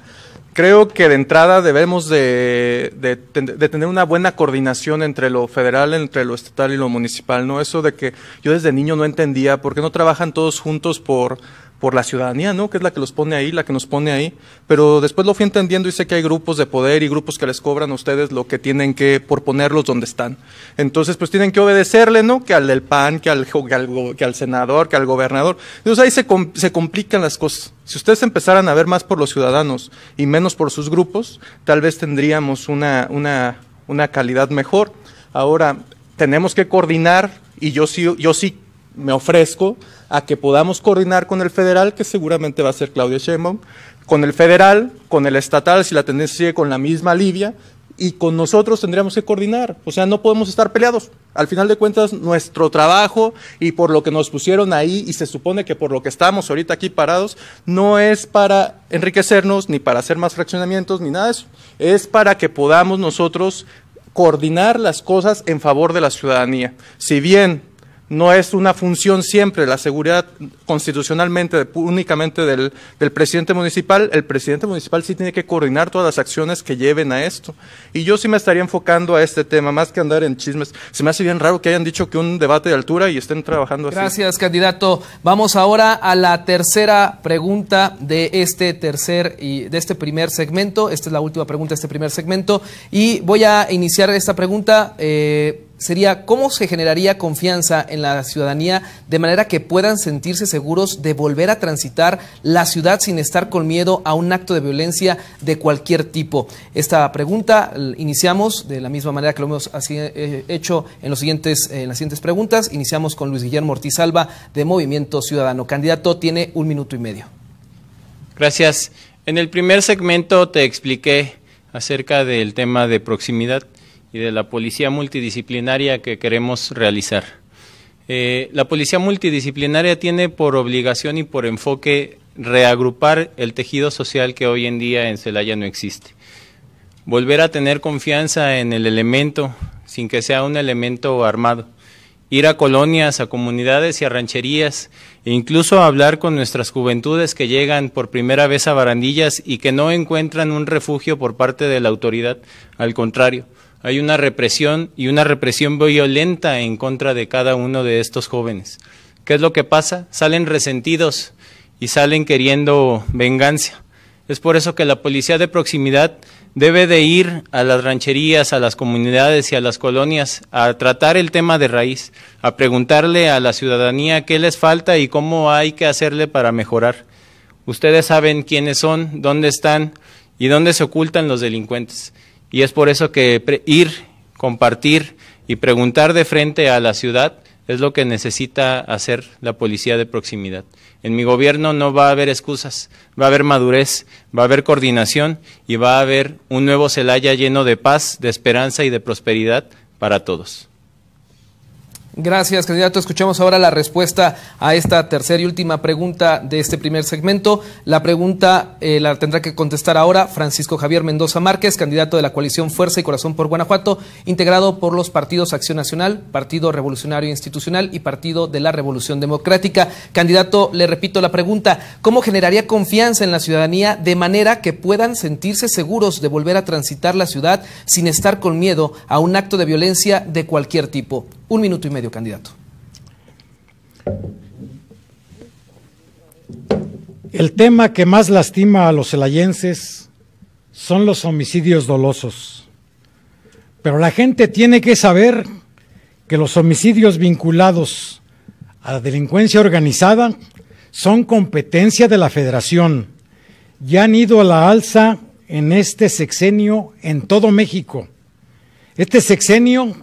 Creo que de entrada debemos de, tener una buena coordinación entre lo federal, entre lo estatal y lo municipal, ¿no? Eso de que yo desde niño no entendía por qué no trabajan todos juntos por, por la ciudadanía, ¿no? Que es la que los pone ahí, la que nos pone ahí. Pero después lo fui entendiendo y sé que hay grupos de poder y grupos que les cobran a ustedes lo que tienen que, por ponerlos donde están. Entonces, pues tienen que obedecerle, ¿no? Que al del PAN, que al, que al, senador, que al gobernador. Entonces ahí se, se complican las cosas. Si ustedes empezaran a ver más por los ciudadanos y menos por sus grupos, tal vez tendríamos una, una calidad mejor. Ahora, tenemos que coordinar y yo sí, yo sí me ofrezco a que podamos coordinar con el federal, que seguramente va a ser Claudia Sheinbaum, con el federal, con el estatal, si la tendencia sigue con la misma Libia, y con nosotros tendríamos que coordinar. O sea, no podemos estar peleados. Al final de cuentas, nuestro trabajo y por lo que nos pusieron ahí, y se supone que por lo que estamos ahorita aquí parados, no es para enriquecernos, ni para hacer más fraccionamientos, ni nada de eso. Es para que podamos nosotros coordinar las cosas en favor de la ciudadanía. Si bien no es una función siempre la seguridad constitucionalmente únicamente del, presidente municipal, el presidente municipal sí tiene que coordinar todas las acciones que lleven a esto. Y yo sí me estaría enfocando a este tema, más que andar en chismes. Se me hace bien raro que hayan dicho que un debate de altura y estén trabajando así. Gracias, candidato. Vamos ahora a la tercera pregunta de este tercer y de este primer segmento. Esta es la última pregunta de este primer segmento. Y voy a iniciar esta pregunta. Eh, sería cómo se generaría confianza en la ciudadanía de manera que puedan sentirse seguros de volver a transitar la ciudad sin estar con miedo a un acto de violencia de cualquier tipo. Esta pregunta iniciamos de la misma manera que lo hemos eh, eh, hecho en, los siguientes, eh, en las siguientes preguntas. Iniciamos con Luis Guillermo Ortiz de Movimiento Ciudadano. Candidato, tiene un minuto y medio. Gracias. En el primer segmento te expliqué acerca del tema de proximidad y de la policía multidisciplinaria que queremos realizar. Eh, la policía multidisciplinaria tiene por obligación y por enfoque reagrupar el tejido social que hoy en día en Celaya no existe. Volver a tener confianza en el elemento, sin que sea un elemento armado. Ir a colonias, a comunidades y a rancherías, e incluso hablar con nuestras juventudes que llegan por primera vez a barandillas y que no encuentran un refugio por parte de la autoridad. Al contrario, hay una represión y una represión violenta en contra de cada uno de estos jóvenes. ¿Qué es lo que pasa? Salen resentidos y salen queriendo venganza. Es por eso que la policía de proximidad debe de ir a las rancherías, a las comunidades y a las colonias a tratar el tema de raíz, a preguntarle a la ciudadanía qué les falta y cómo hay que hacerle para mejorar. Ustedes saben quiénes son, dónde están y dónde se ocultan los delincuentes. Y es por eso que ir, compartir y preguntar de frente a la ciudad es lo que necesita hacer la policía de proximidad. En mi gobierno no va a haber excusas, va a haber madurez, va a haber coordinación y va a haber un nuevo Celaya lleno de paz, de esperanza y de prosperidad para todos. Gracias, candidato. Escuchamos ahora la respuesta a esta tercera y última pregunta de este primer segmento. La pregunta eh, la tendrá que contestar ahora Francisco Javier Mendoza Márquez, candidato de la coalición Fuerza y Corazón por Guanajuato, integrado por los partidos Acción Nacional, Partido Revolucionario Institucional y Partido de la Revolución Democrática. Candidato, le repito la pregunta, ¿cómo generaría confianza en la ciudadanía de manera que puedan sentirse seguros de volver a transitar la ciudad sin estar con miedo a un acto de violencia de cualquier tipo? Un minuto y medio, candidato. El tema que más lastima a los celayenses son los homicidios dolosos. Pero la gente tiene que saber que los homicidios vinculados a la delincuencia organizada son competencia de la federación Ya han ido a la alza en este sexenio en todo México. Este sexenio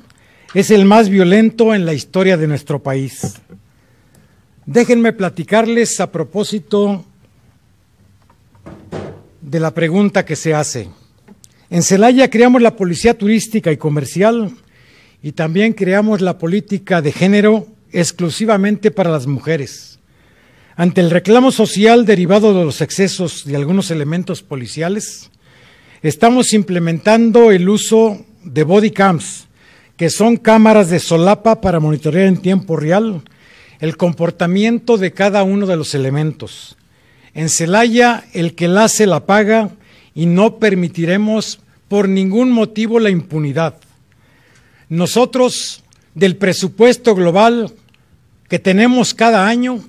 es el más violento en la historia de nuestro país. Déjenme platicarles a propósito de la pregunta que se hace. En Celaya creamos la policía turística y comercial y también creamos la política de género exclusivamente para las mujeres. Ante el reclamo social derivado de los excesos de algunos elementos policiales, estamos implementando el uso de body camps que son cámaras de solapa para monitorear en tiempo real el comportamiento de cada uno de los elementos. En Celaya, el que la hace la paga y no permitiremos por ningún motivo la impunidad. Nosotros, del presupuesto global que tenemos cada año,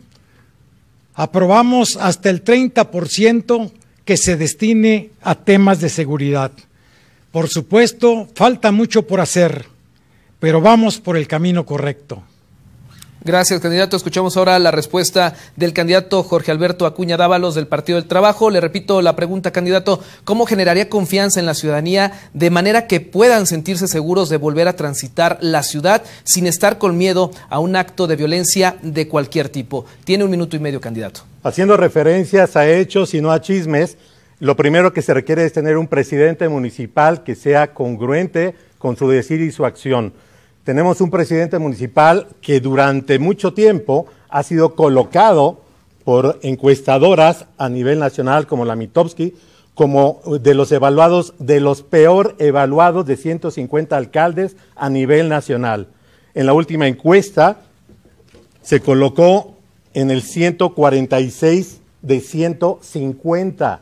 aprobamos hasta el 30% que se destine a temas de seguridad. Por supuesto, falta mucho por hacer pero vamos por el camino correcto. Gracias, candidato. Escuchamos ahora la respuesta del candidato Jorge Alberto Acuña Dávalos del Partido del Trabajo. Le repito la pregunta, candidato, ¿cómo generaría confianza en la ciudadanía de manera que puedan sentirse seguros de volver a transitar la ciudad sin estar con miedo a un acto de violencia de cualquier tipo? Tiene un minuto y medio, candidato. Haciendo referencias a hechos y no a chismes, lo primero que se requiere es tener un presidente municipal que sea congruente con su decir y su acción tenemos un presidente municipal que durante mucho tiempo ha sido colocado por encuestadoras a nivel nacional como la Mitowski, como de los evaluados, de los peor evaluados de 150 alcaldes a nivel nacional. En la última encuesta se colocó en el 146 de 150.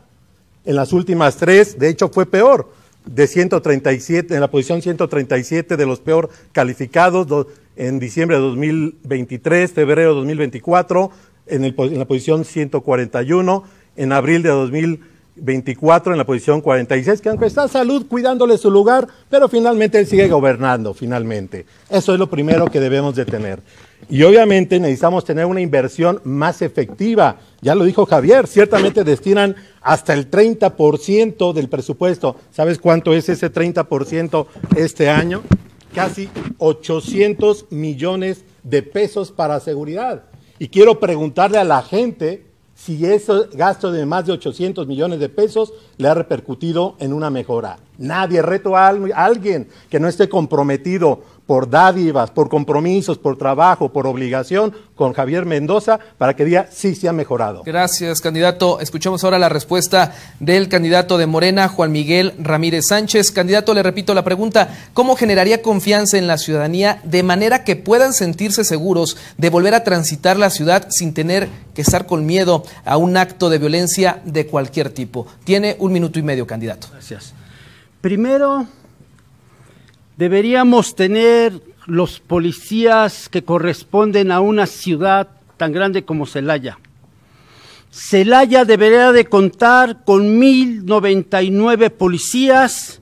En las últimas tres, de hecho, fue peor de 137, en la posición 137 de los peor calificados en diciembre de 2023, febrero de 2024, en, en la posición 141, en abril de 2024 en la posición 46, que aunque está salud cuidándole su lugar, pero finalmente él sigue gobernando, finalmente. Eso es lo primero que debemos de tener. Y obviamente necesitamos tener una inversión más efectiva. Ya lo dijo Javier, ciertamente destinan hasta el 30% del presupuesto. ¿Sabes cuánto es ese 30% este año? Casi 800 millones de pesos para seguridad. Y quiero preguntarle a la gente si ese gasto de más de 800 millones de pesos le ha repercutido en una mejora. Nadie, reto a alguien que no esté comprometido por dádivas, por compromisos, por trabajo, por obligación con Javier Mendoza para que diga sí se ha mejorado. Gracias, candidato. Escuchamos ahora la respuesta del candidato de Morena, Juan Miguel Ramírez Sánchez. Candidato, le repito la pregunta, ¿cómo generaría confianza en la ciudadanía de manera que puedan sentirse seguros de volver a transitar la ciudad sin tener que estar con miedo a un acto de violencia de cualquier tipo? Tiene un minuto y medio, candidato. Gracias. Primero, deberíamos tener los policías que corresponden a una ciudad tan grande como Celaya. Celaya debería de contar con 1.099 policías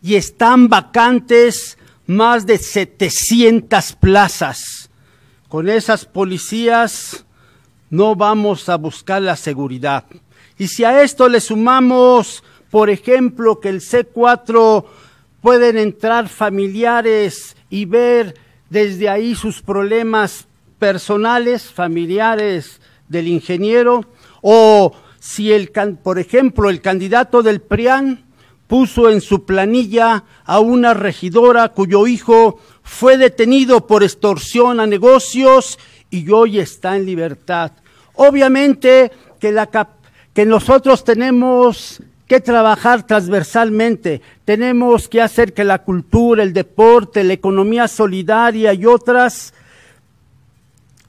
y están vacantes más de 700 plazas. Con esas policías no vamos a buscar la seguridad. Y si a esto le sumamos, por ejemplo, que el C4 pueden entrar familiares y ver desde ahí sus problemas personales, familiares del ingeniero, o si, el, por ejemplo, el candidato del PRIAN puso en su planilla a una regidora cuyo hijo fue detenido por extorsión a negocios y hoy está en libertad. Obviamente que nosotros tenemos que trabajar transversalmente. Tenemos que hacer que la cultura, el deporte, la economía solidaria y otras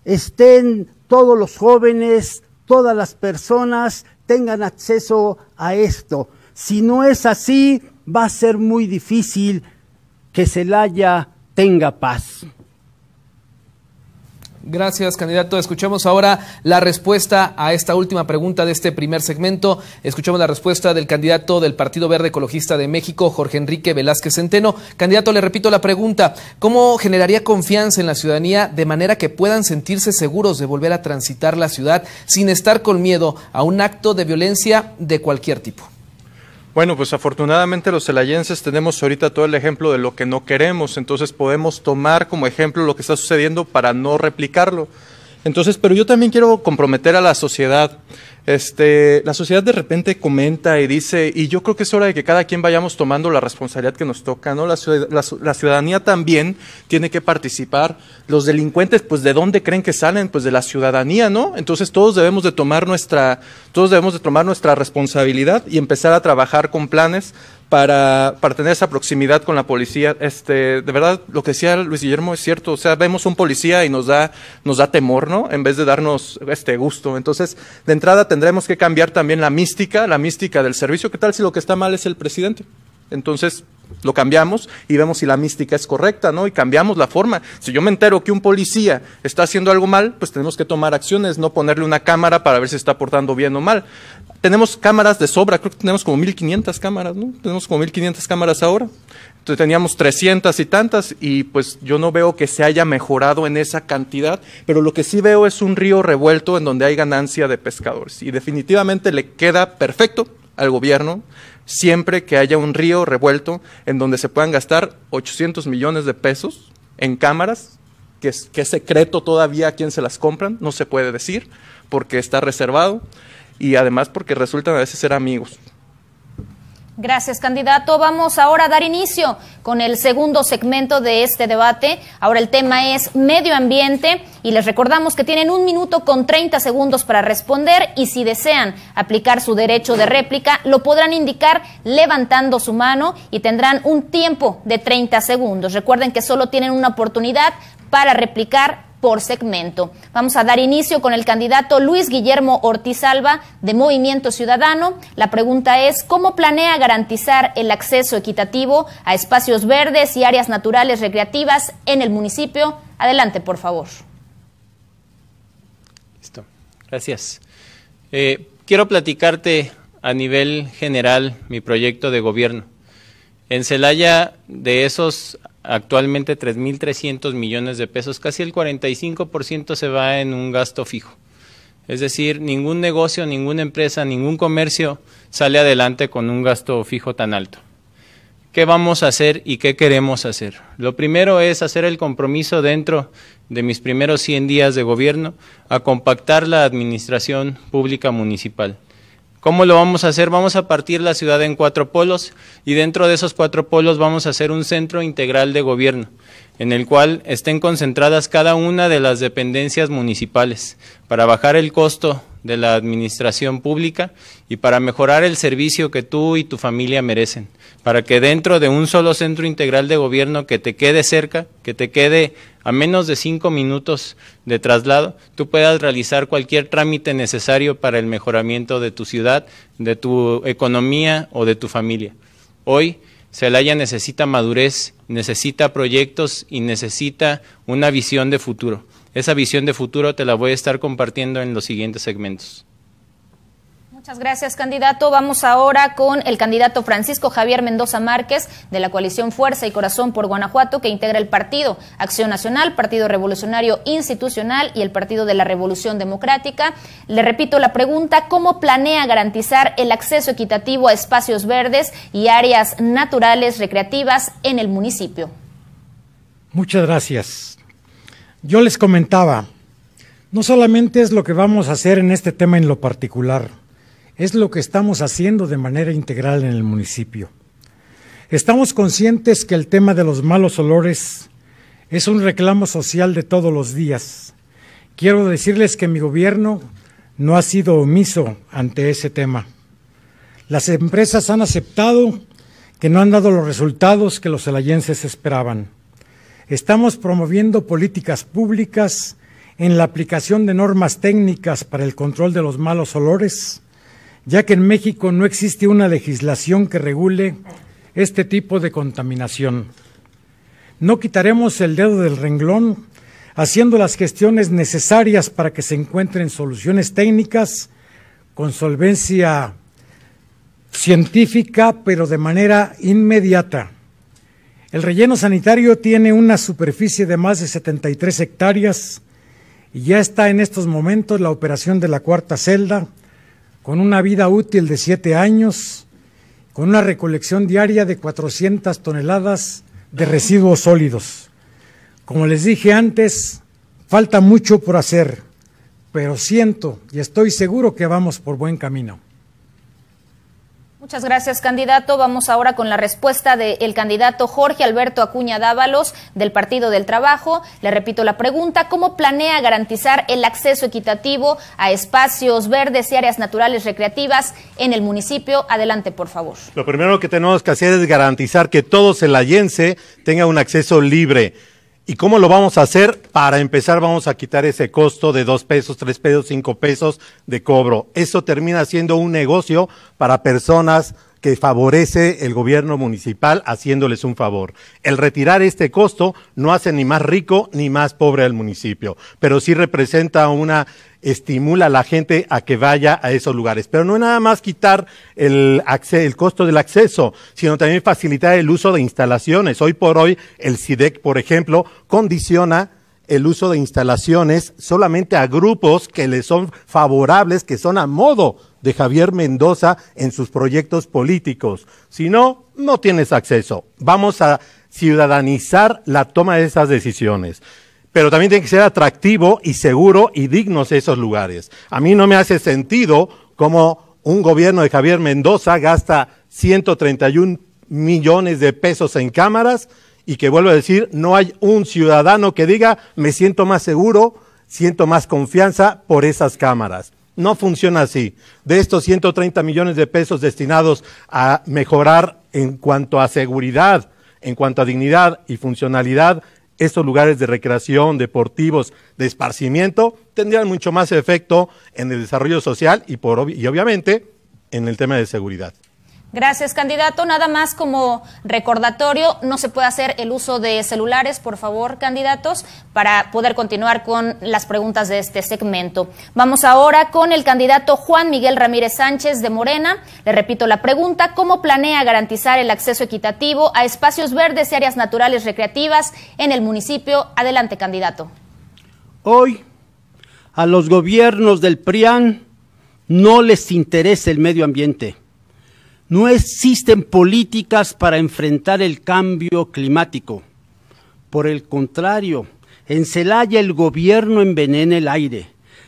estén todos los jóvenes, todas las personas tengan acceso a esto. Si no es así, va a ser muy difícil que Celaya tenga paz. Gracias, candidato. Escuchamos ahora la respuesta a esta última pregunta de este primer segmento. Escuchamos la respuesta del candidato del Partido Verde Ecologista de México, Jorge Enrique Velázquez Centeno. Candidato, le repito la pregunta. ¿Cómo generaría confianza en la ciudadanía de manera que puedan sentirse seguros de volver a transitar la ciudad sin estar con miedo a un acto de violencia de cualquier tipo? Bueno, pues afortunadamente los celayenses tenemos ahorita todo el ejemplo de lo que no queremos, entonces podemos tomar como ejemplo lo que está sucediendo para no replicarlo. Entonces, pero yo también quiero comprometer a la sociedad. Este, la sociedad de repente comenta y dice, y yo creo que es hora de que cada quien vayamos tomando la responsabilidad que nos toca, ¿no? La, ciudadanía también tiene que participar. Los delincuentes, pues, ¿de dónde creen que salen? Pues de la ciudadanía, ¿no? Entonces todos debemos de tomar nuestra, todos debemos de tomar nuestra responsabilidad y empezar a trabajar con planes para, para tener esa proximidad con la policía. Este, de verdad, lo que decía Luis Guillermo es cierto. O sea, vemos un policía y nos da, nos da temor, ¿no? En vez de darnos este gusto. Entonces, de entrada tendremos que cambiar también la mística, la mística del servicio. ¿Qué tal si lo que está mal es el presidente? Entonces, lo cambiamos y vemos si la mística es correcta, ¿no? Y cambiamos la forma. Si yo me entero que un policía está haciendo algo mal, pues tenemos que tomar acciones, no ponerle una cámara para ver si está portando bien o mal tenemos cámaras de sobra, creo que tenemos como 1500 cámaras, ¿no? Tenemos como 1500 cámaras ahora. Entonces teníamos 300 y tantas y pues yo no veo que se haya mejorado en esa cantidad, pero lo que sí veo es un río revuelto en donde hay ganancia de pescadores y definitivamente le queda perfecto al gobierno siempre que haya un río revuelto en donde se puedan gastar 800 millones de pesos en cámaras, que es, secreto todavía a quién se las compran, no se puede decir porque está reservado y además porque resultan a veces ser amigos. Gracias, candidato. Vamos ahora a dar inicio con el segundo segmento de este debate. Ahora el tema es medio ambiente y les recordamos que tienen un minuto con 30 segundos para responder y si desean aplicar su derecho de réplica, lo podrán indicar levantando su mano y tendrán un tiempo de 30 segundos. Recuerden que solo tienen una oportunidad para replicar por segmento. Vamos a dar inicio con el candidato Luis Guillermo Ortiz Alba de Movimiento Ciudadano. La pregunta es, ¿cómo planea garantizar el acceso equitativo a espacios verdes y áreas naturales recreativas en el municipio? Adelante, por favor. Listo. Gracias. Eh, quiero platicarte a nivel general mi proyecto de gobierno. En Celaya, de esos actualmente 3.300 millones de pesos, casi el 45% se va en un gasto fijo. Es decir, ningún negocio, ninguna empresa, ningún comercio sale adelante con un gasto fijo tan alto. ¿Qué vamos a hacer y qué queremos hacer? Lo primero es hacer el compromiso dentro de mis primeros 100 días de gobierno a compactar la administración pública municipal. ¿Cómo lo vamos a hacer? Vamos a partir la ciudad en cuatro polos y dentro de esos cuatro polos vamos a hacer un centro integral de gobierno en el cual estén concentradas cada una de las dependencias municipales para bajar el costo de la administración pública y para mejorar el servicio que tú y tu familia merecen, para que dentro de un solo centro integral de gobierno que te quede cerca, que te quede a menos de cinco minutos de traslado, tú puedas realizar cualquier trámite necesario para el mejoramiento de tu ciudad, de tu economía o de tu familia. Hoy, Celaya necesita madurez, necesita proyectos y necesita una visión de futuro. Esa visión de futuro te la voy a estar compartiendo en los siguientes segmentos. Muchas gracias, candidato. Vamos ahora con el candidato Francisco Javier Mendoza Márquez de la coalición Fuerza y Corazón por Guanajuato, que integra el partido Acción Nacional, Partido Revolucionario Institucional y el Partido de la Revolución Democrática. Le repito la pregunta, ¿cómo planea garantizar el acceso equitativo a espacios verdes y áreas naturales recreativas en el municipio? Muchas gracias. Yo les comentaba, no solamente es lo que vamos a hacer en este tema en lo particular, es lo que estamos haciendo de manera integral en el municipio. Estamos conscientes que el tema de los malos olores es un reclamo social de todos los días. Quiero decirles que mi gobierno no ha sido omiso ante ese tema. Las empresas han aceptado que no han dado los resultados que los alayenses esperaban. Estamos promoviendo políticas públicas en la aplicación de normas técnicas para el control de los malos olores, ya que en México no existe una legislación que regule este tipo de contaminación. No quitaremos el dedo del renglón haciendo las gestiones necesarias para que se encuentren soluciones técnicas con solvencia científica, pero de manera inmediata el relleno sanitario tiene una superficie de más de 73 hectáreas y ya está en estos momentos la operación de la cuarta celda, con una vida útil de siete años, con una recolección diaria de 400 toneladas de residuos sólidos. Como les dije antes, falta mucho por hacer, pero siento y estoy seguro que vamos por buen camino. Muchas gracias, candidato. Vamos ahora con la respuesta del candidato Jorge Alberto Acuña Dávalos del Partido del Trabajo. Le repito la pregunta, ¿cómo planea garantizar el acceso equitativo a espacios verdes y áreas naturales recreativas en el municipio? Adelante, por favor. Lo primero que tenemos que hacer es garantizar que todo allense tenga un acceso libre ¿Y cómo lo vamos a hacer? Para empezar vamos a quitar ese costo de dos pesos, tres pesos, cinco pesos de cobro. Eso termina siendo un negocio para personas que favorece el gobierno municipal haciéndoles un favor. El retirar este costo no hace ni más rico ni más pobre al municipio, pero sí representa una estimula a la gente a que vaya a esos lugares. Pero no es nada más quitar el, el costo del acceso, sino también facilitar el uso de instalaciones. Hoy por hoy, el CIDEC, por ejemplo, condiciona el uso de instalaciones solamente a grupos que les son favorables, que son a modo de Javier Mendoza en sus proyectos políticos. Si no, no tienes acceso. Vamos a ciudadanizar la toma de esas decisiones. Pero también tiene que ser atractivo y seguro y dignos esos lugares. A mí no me hace sentido como un gobierno de Javier Mendoza gasta 131 millones de pesos en cámaras y que vuelvo a decir, no hay un ciudadano que diga, me siento más seguro, siento más confianza por esas cámaras. No funciona así. De estos 130 millones de pesos destinados a mejorar en cuanto a seguridad, en cuanto a dignidad y funcionalidad, estos lugares de recreación, deportivos, de esparcimiento, tendrían mucho más efecto en el desarrollo social y, por, y obviamente en el tema de seguridad. Gracias, candidato. Nada más como recordatorio, no se puede hacer el uso de celulares, por favor, candidatos, para poder continuar con las preguntas de este segmento. Vamos ahora con el candidato Juan Miguel Ramírez Sánchez de Morena. Le repito la pregunta, ¿cómo planea garantizar el acceso equitativo a espacios verdes y áreas naturales recreativas en el municipio? Adelante, candidato. Hoy, a los gobiernos del PRIAN no les interesa el medio ambiente no existen políticas para enfrentar el cambio climático. Por el contrario, en Celaya el gobierno envenena el aire.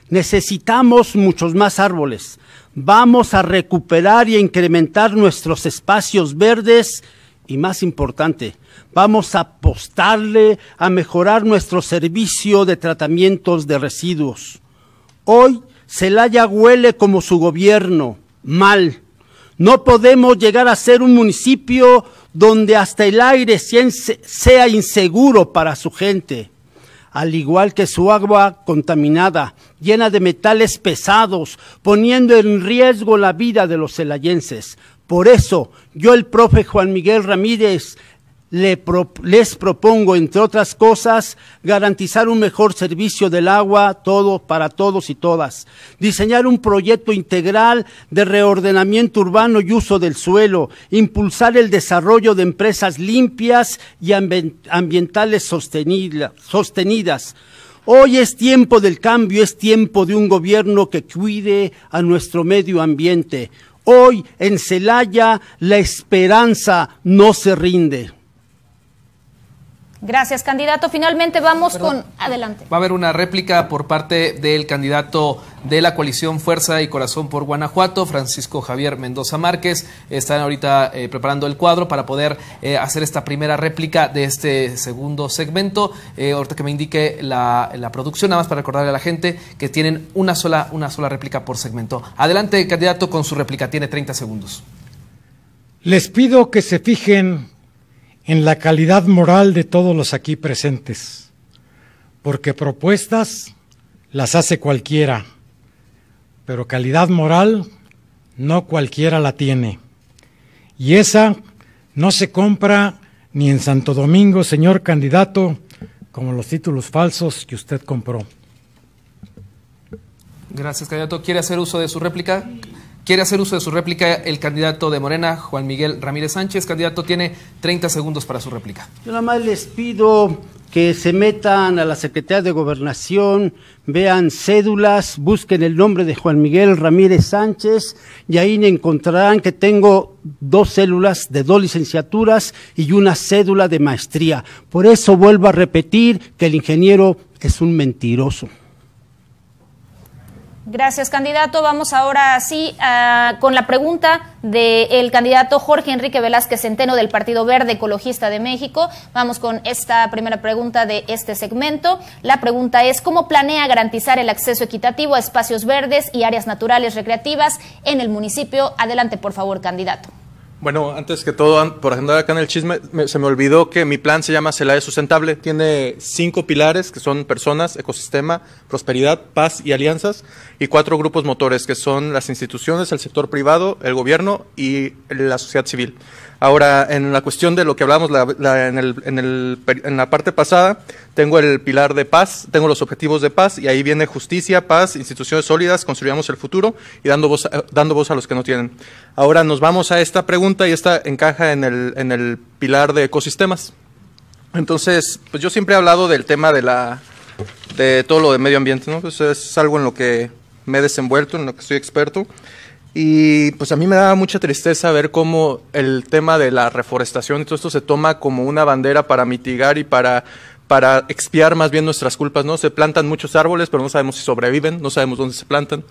Necesitamos muchos más árboles. Vamos a recuperar y incrementar nuestros espacios verdes y más importante, vamos a apostarle a mejorar nuestro servicio de tratamientos de residuos. Hoy Celaya huele como su gobierno, mal, no podemos llegar a ser un municipio donde hasta el aire sea inseguro para su gente, al igual que su agua contaminada, llena de metales pesados, poniendo en riesgo la vida de los celayenses. Por eso, yo el profe Juan Miguel Ramírez les propongo, entre otras cosas, garantizar un mejor servicio del agua, todo para todos y todas, diseñar un proyecto integral de reordenamiento urbano y uso del suelo, impulsar el desarrollo de empresas limpias y ambientales sostenidas. Hoy es tiempo del cambio, es tiempo de un gobierno que cuide a nuestro medio ambiente. Hoy en Celaya la esperanza no se rinde. Gracias, candidato. Finalmente vamos con... Adelante. Va a haber una réplica por parte del candidato de la coalición Fuerza y Corazón por Guanajuato, Francisco Javier Mendoza Márquez. Están ahorita eh, preparando el cuadro para poder eh, hacer esta primera réplica de este segundo segmento. Eh, ahorita que me indique la, producción, nada más para recordarle a la gente que tienen una sola, una sola réplica por segmento. Adelante, candidato, con su réplica. Tiene 30 segundos. Les pido que se fijen en la calidad moral de todos los aquí presentes, porque propuestas las hace cualquiera, pero calidad moral no cualquiera la tiene. Y esa no se compra ni en Santo Domingo, señor candidato, como los títulos falsos que usted compró. Gracias, candidato. ¿Quiere hacer uso de su réplica? Quiere hacer uso de su réplica el candidato de Morena, Juan Miguel Ramírez Sánchez. Candidato, tiene 30 segundos para su réplica. Yo nada más les pido que se metan a la Secretaría de Gobernación, vean cédulas, busquen el nombre de Juan Miguel Ramírez Sánchez y ahí encontrarán que tengo dos células de dos licenciaturas y una cédula de maestría. Por eso vuelvo a repetir que el ingeniero es un mentiroso. Gracias, candidato. Vamos ahora sí ah, con la pregunta del candidato Jorge Enrique Velázquez Centeno del Partido Verde Ecologista de México. Vamos con esta primera pregunta de este segmento. La pregunta es, ¿cómo planea garantizar el acceso equitativo a espacios verdes y áreas naturales recreativas en el municipio? Adelante, por favor, candidato. Bueno, antes que todo, por agendar acá en el chisme, se me olvidó que mi plan se llama Celaya Sustentable. Tiene cinco pilares que son personas, ecosistema, prosperidad, paz y alianzas, y cuatro grupos motores que son las instituciones, el sector privado, el gobierno y la sociedad civil. Ahora, en la cuestión de lo que hablamos en, la parte pasada, tengo el pilar de paz, tengo los objetivos de paz, y ahí viene justicia, paz, instituciones sólidas, construyamos el futuro y dando voz, dando voz a los que no tienen. Ahora nos vamos a esta pregunta y esta encaja en el, pilar de ecosistemas. Entonces, pues yo siempre he hablado del tema de de todo lo de medio ambiente, ¿no? Pues es algo en lo que me he desenvuelto, en lo que soy experto. Y pues a mí me da mucha tristeza ver cómo el tema de la reforestación y todo esto se toma como una bandera para mitigar y para, para expiar más bien nuestras culpas, ¿no? Se plantan muchos árboles, pero no sabemos si sobreviven, no sabemos dónde se plantan,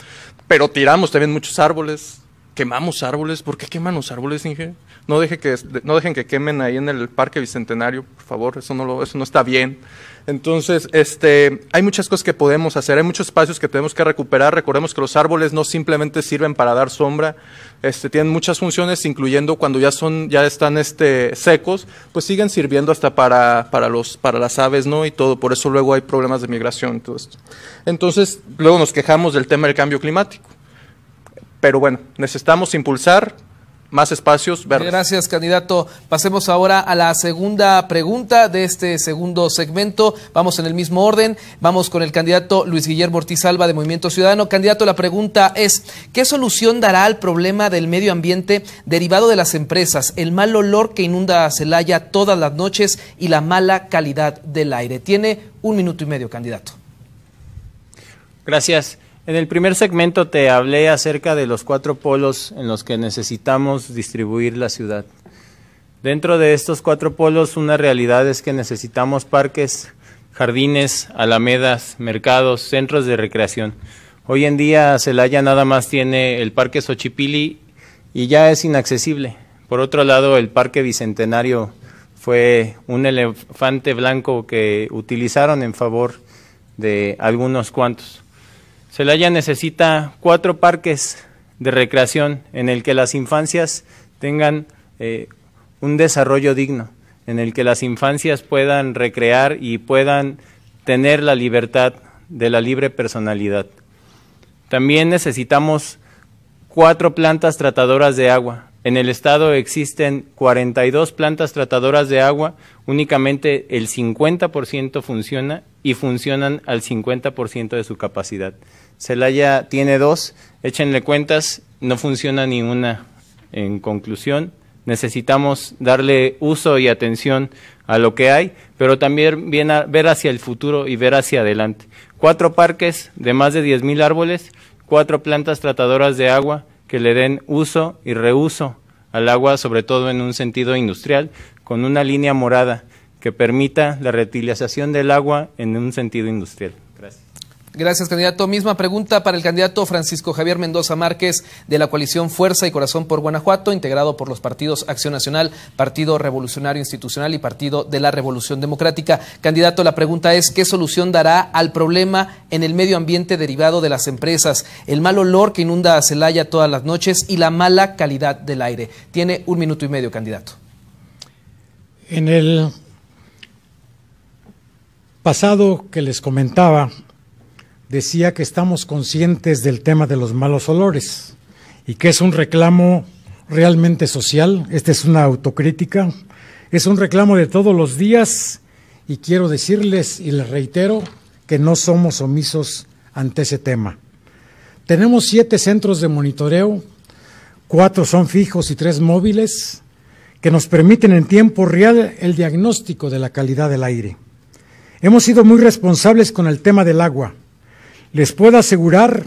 pero tiramos también muchos árboles, quemamos árboles, ¿por qué queman los árboles, Inge? no, que, no dejen que quemen ahí en el Parque Bicentenario, por favor, eso no, eso no está bien. Entonces, este, hay muchas cosas que podemos hacer, hay muchos espacios que tenemos que recuperar. Recordemos que los árboles no simplemente sirven para dar sombra, este, tienen muchas funciones, incluyendo cuando ya son, ya están este, secos, pues siguen sirviendo hasta para, para, los, para las aves, ¿no? Y todo, por eso luego hay problemas de migración, todo esto. Entonces, luego nos quejamos del tema del cambio climático. Pero bueno, necesitamos impulsar más espacios verdes. Gracias, candidato. Pasemos ahora a la segunda pregunta de este segundo segmento. Vamos en el mismo orden. Vamos con el candidato Luis Guillermo Ortiz Alba de Movimiento Ciudadano. Candidato, la pregunta es, ¿qué solución dará al problema del medio ambiente derivado de las empresas, el mal olor que inunda a Celaya todas las noches y la mala calidad del aire? Tiene un minuto y medio, candidato. Gracias. En el primer segmento te hablé acerca de los cuatro polos en los que necesitamos distribuir la ciudad. Dentro de estos cuatro polos, una realidad es que necesitamos parques, jardines, alamedas, mercados, centros de recreación. Hoy en día Celaya nada más tiene el Parque Xochipili y ya es inaccesible. Por otro lado, el Parque Bicentenario fue un elefante blanco que utilizaron en favor de algunos cuantos. Celaya necesita cuatro parques de recreación en el que las infancias tengan eh, un desarrollo digno, en el que las infancias puedan recrear y puedan tener la libertad de la libre personalidad. También necesitamos cuatro plantas tratadoras de agua. En el estado existen 42 plantas tratadoras de agua, únicamente el 50% funciona y funcionan al 50% de su capacidad. Celaya tiene dos, échenle cuentas, no funciona ni una. En conclusión, necesitamos darle uso y atención a lo que hay, pero también ver hacia el futuro y ver hacia adelante. Cuatro parques de más de 10.000 árboles, cuatro plantas tratadoras de agua que le den uso y reuso al agua, sobre todo en un sentido industrial, con una línea morada que permita la reutilización del agua en un sentido industrial. Gracias, candidato. Misma pregunta para el candidato Francisco Javier Mendoza Márquez de la coalición Fuerza y Corazón por Guanajuato, integrado por los partidos Acción Nacional, Partido Revolucionario Institucional y Partido de la Revolución Democrática. Candidato, la pregunta es, ¿qué solución dará al problema en el medio ambiente derivado de las empresas, el mal olor que inunda a Celaya todas las noches y la mala calidad del aire? Tiene un minuto y medio, candidato. En el pasado que les comentaba, decía que estamos conscientes del tema de los malos olores y que es un reclamo realmente social, esta es una autocrítica, es un reclamo de todos los días y quiero decirles y les reitero que no somos omisos ante ese tema. Tenemos siete centros de monitoreo, cuatro son fijos y tres móviles, que nos permiten en tiempo real el diagnóstico de la calidad del aire. Hemos sido muy responsables con el tema del agua. Les puedo asegurar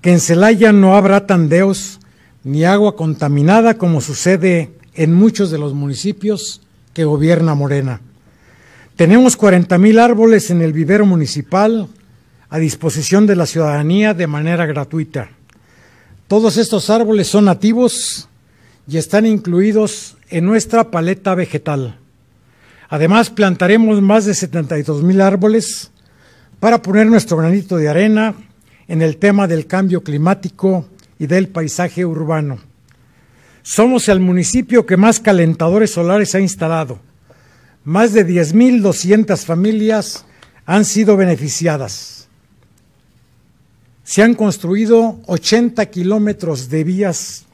que en Celaya no habrá tandeos ni agua contaminada como sucede en muchos de los municipios que gobierna Morena. Tenemos 40 mil árboles en el vivero municipal a disposición de la ciudadanía de manera gratuita. Todos estos árboles son nativos y están incluidos en nuestra paleta vegetal. Además, plantaremos más de 72 mil árboles para poner nuestro granito de arena en el tema del cambio climático y del paisaje urbano. Somos el municipio que más calentadores solares ha instalado. Más de 10.200 familias han sido beneficiadas. Se han construido 80 kilómetros de vías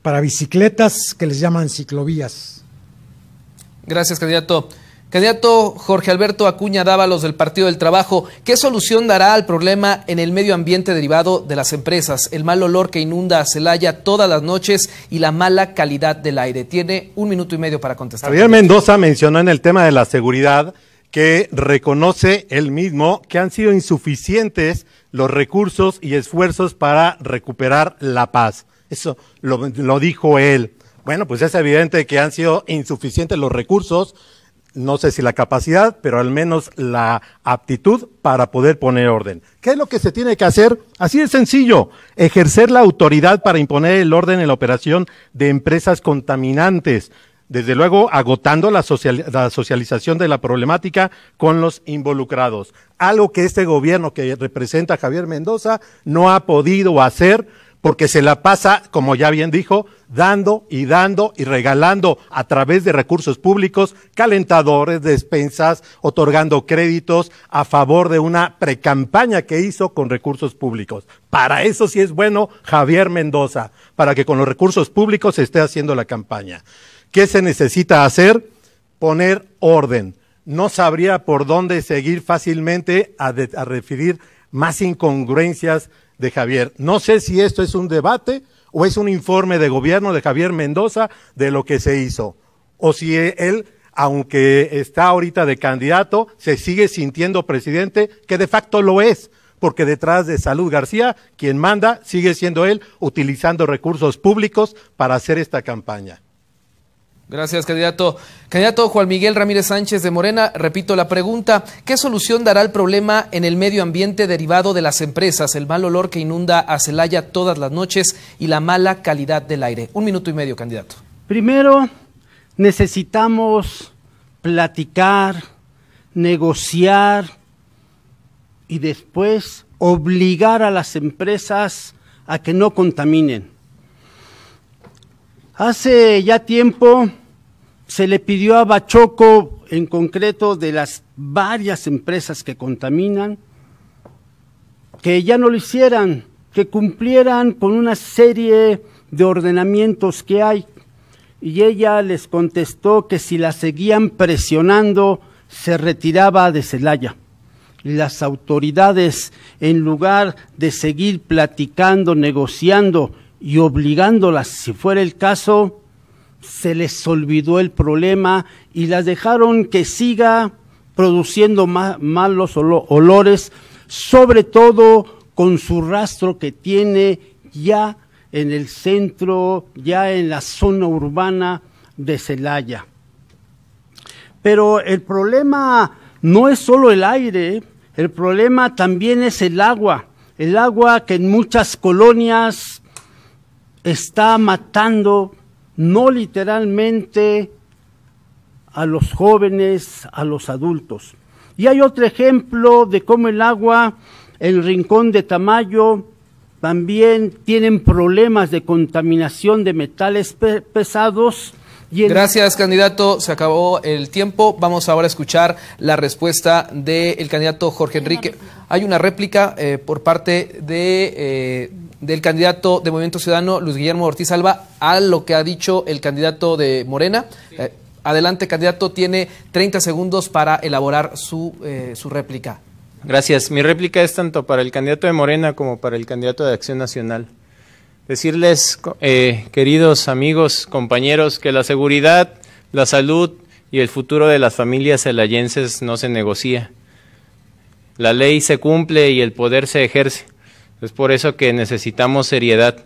para bicicletas que les llaman ciclovías. Gracias, candidato. Candidato Jorge Alberto Acuña Dávalos del Partido del Trabajo, ¿qué solución dará al problema en el medio ambiente derivado de las empresas, el mal olor que inunda a Celaya todas las noches y la mala calidad del aire? Tiene un minuto y medio para contestar. Javier Mendoza mencionó en el tema de la seguridad que reconoce él mismo que han sido insuficientes los recursos y esfuerzos para recuperar la paz. Eso lo, lo dijo él. Bueno, pues es evidente que han sido insuficientes los recursos no sé si la capacidad, pero al menos la aptitud para poder poner orden. ¿Qué es lo que se tiene que hacer? Así de sencillo, ejercer la autoridad para imponer el orden en la operación de empresas contaminantes, desde luego agotando la, socialización de la problemática con los involucrados, algo que este gobierno que representa Javier Mendoza no ha podido hacer porque se la pasa, como ya bien dijo, dando y dando y regalando a través de recursos públicos, calentadores, despensas, otorgando créditos a favor de una precampaña que hizo con recursos públicos. Para eso sí es bueno Javier Mendoza, para que con los recursos públicos se esté haciendo la campaña. ¿Qué se necesita hacer? Poner orden. No sabría por dónde seguir fácilmente a, a referir más incongruencias de Javier. No sé si esto es un debate o es un informe de gobierno de Javier Mendoza de lo que se hizo, o si él, aunque está ahorita de candidato, se sigue sintiendo presidente, que de facto lo es, porque detrás de Salud García, quien manda sigue siendo él, utilizando recursos públicos para hacer esta campaña. Gracias, candidato. Candidato Juan Miguel Ramírez Sánchez de Morena, repito la pregunta, ¿qué solución dará el problema en el medio ambiente derivado de las empresas, el mal olor que inunda a Celaya todas las noches y la mala calidad del aire? Un minuto y medio, candidato. Primero, necesitamos platicar, negociar y después obligar a las empresas a que no contaminen. Hace ya tiempo se le pidió a Bachoco, en concreto de las varias empresas que contaminan, que ya no lo hicieran, que cumplieran con una serie de ordenamientos que hay. Y ella les contestó que si la seguían presionando, se retiraba de Celaya. Las autoridades, en lugar de seguir platicando, negociando y obligándolas, si fuera el caso, se les olvidó el problema y las dejaron que siga produciendo malos olores, sobre todo con su rastro que tiene ya en el centro, ya en la zona urbana de Celaya. Pero el problema no es solo el aire, el problema también es el agua, el agua que en muchas colonias está matando no literalmente a los jóvenes, a los adultos. Y hay otro ejemplo de cómo el agua, el rincón de Tamayo, también tienen problemas de contaminación de metales pesados. Gracias, candidato. Se acabó el tiempo. Vamos ahora a escuchar la respuesta del candidato Jorge Enrique. Hay una réplica eh, por parte de... Eh, del candidato de Movimiento Ciudadano, Luis Guillermo Ortiz Alba, a lo que ha dicho el candidato de Morena. Eh, adelante, candidato, tiene 30 segundos para elaborar eh, su, réplica. Gracias. Mi réplica es tanto para el candidato de Morena como para el candidato de Acción Nacional. Decirles, eh, queridos amigos, compañeros, que la seguridad, la salud y el futuro de las familias celayenses no se negocia. La ley se cumple y el poder se ejerce. Es por eso que necesitamos seriedad,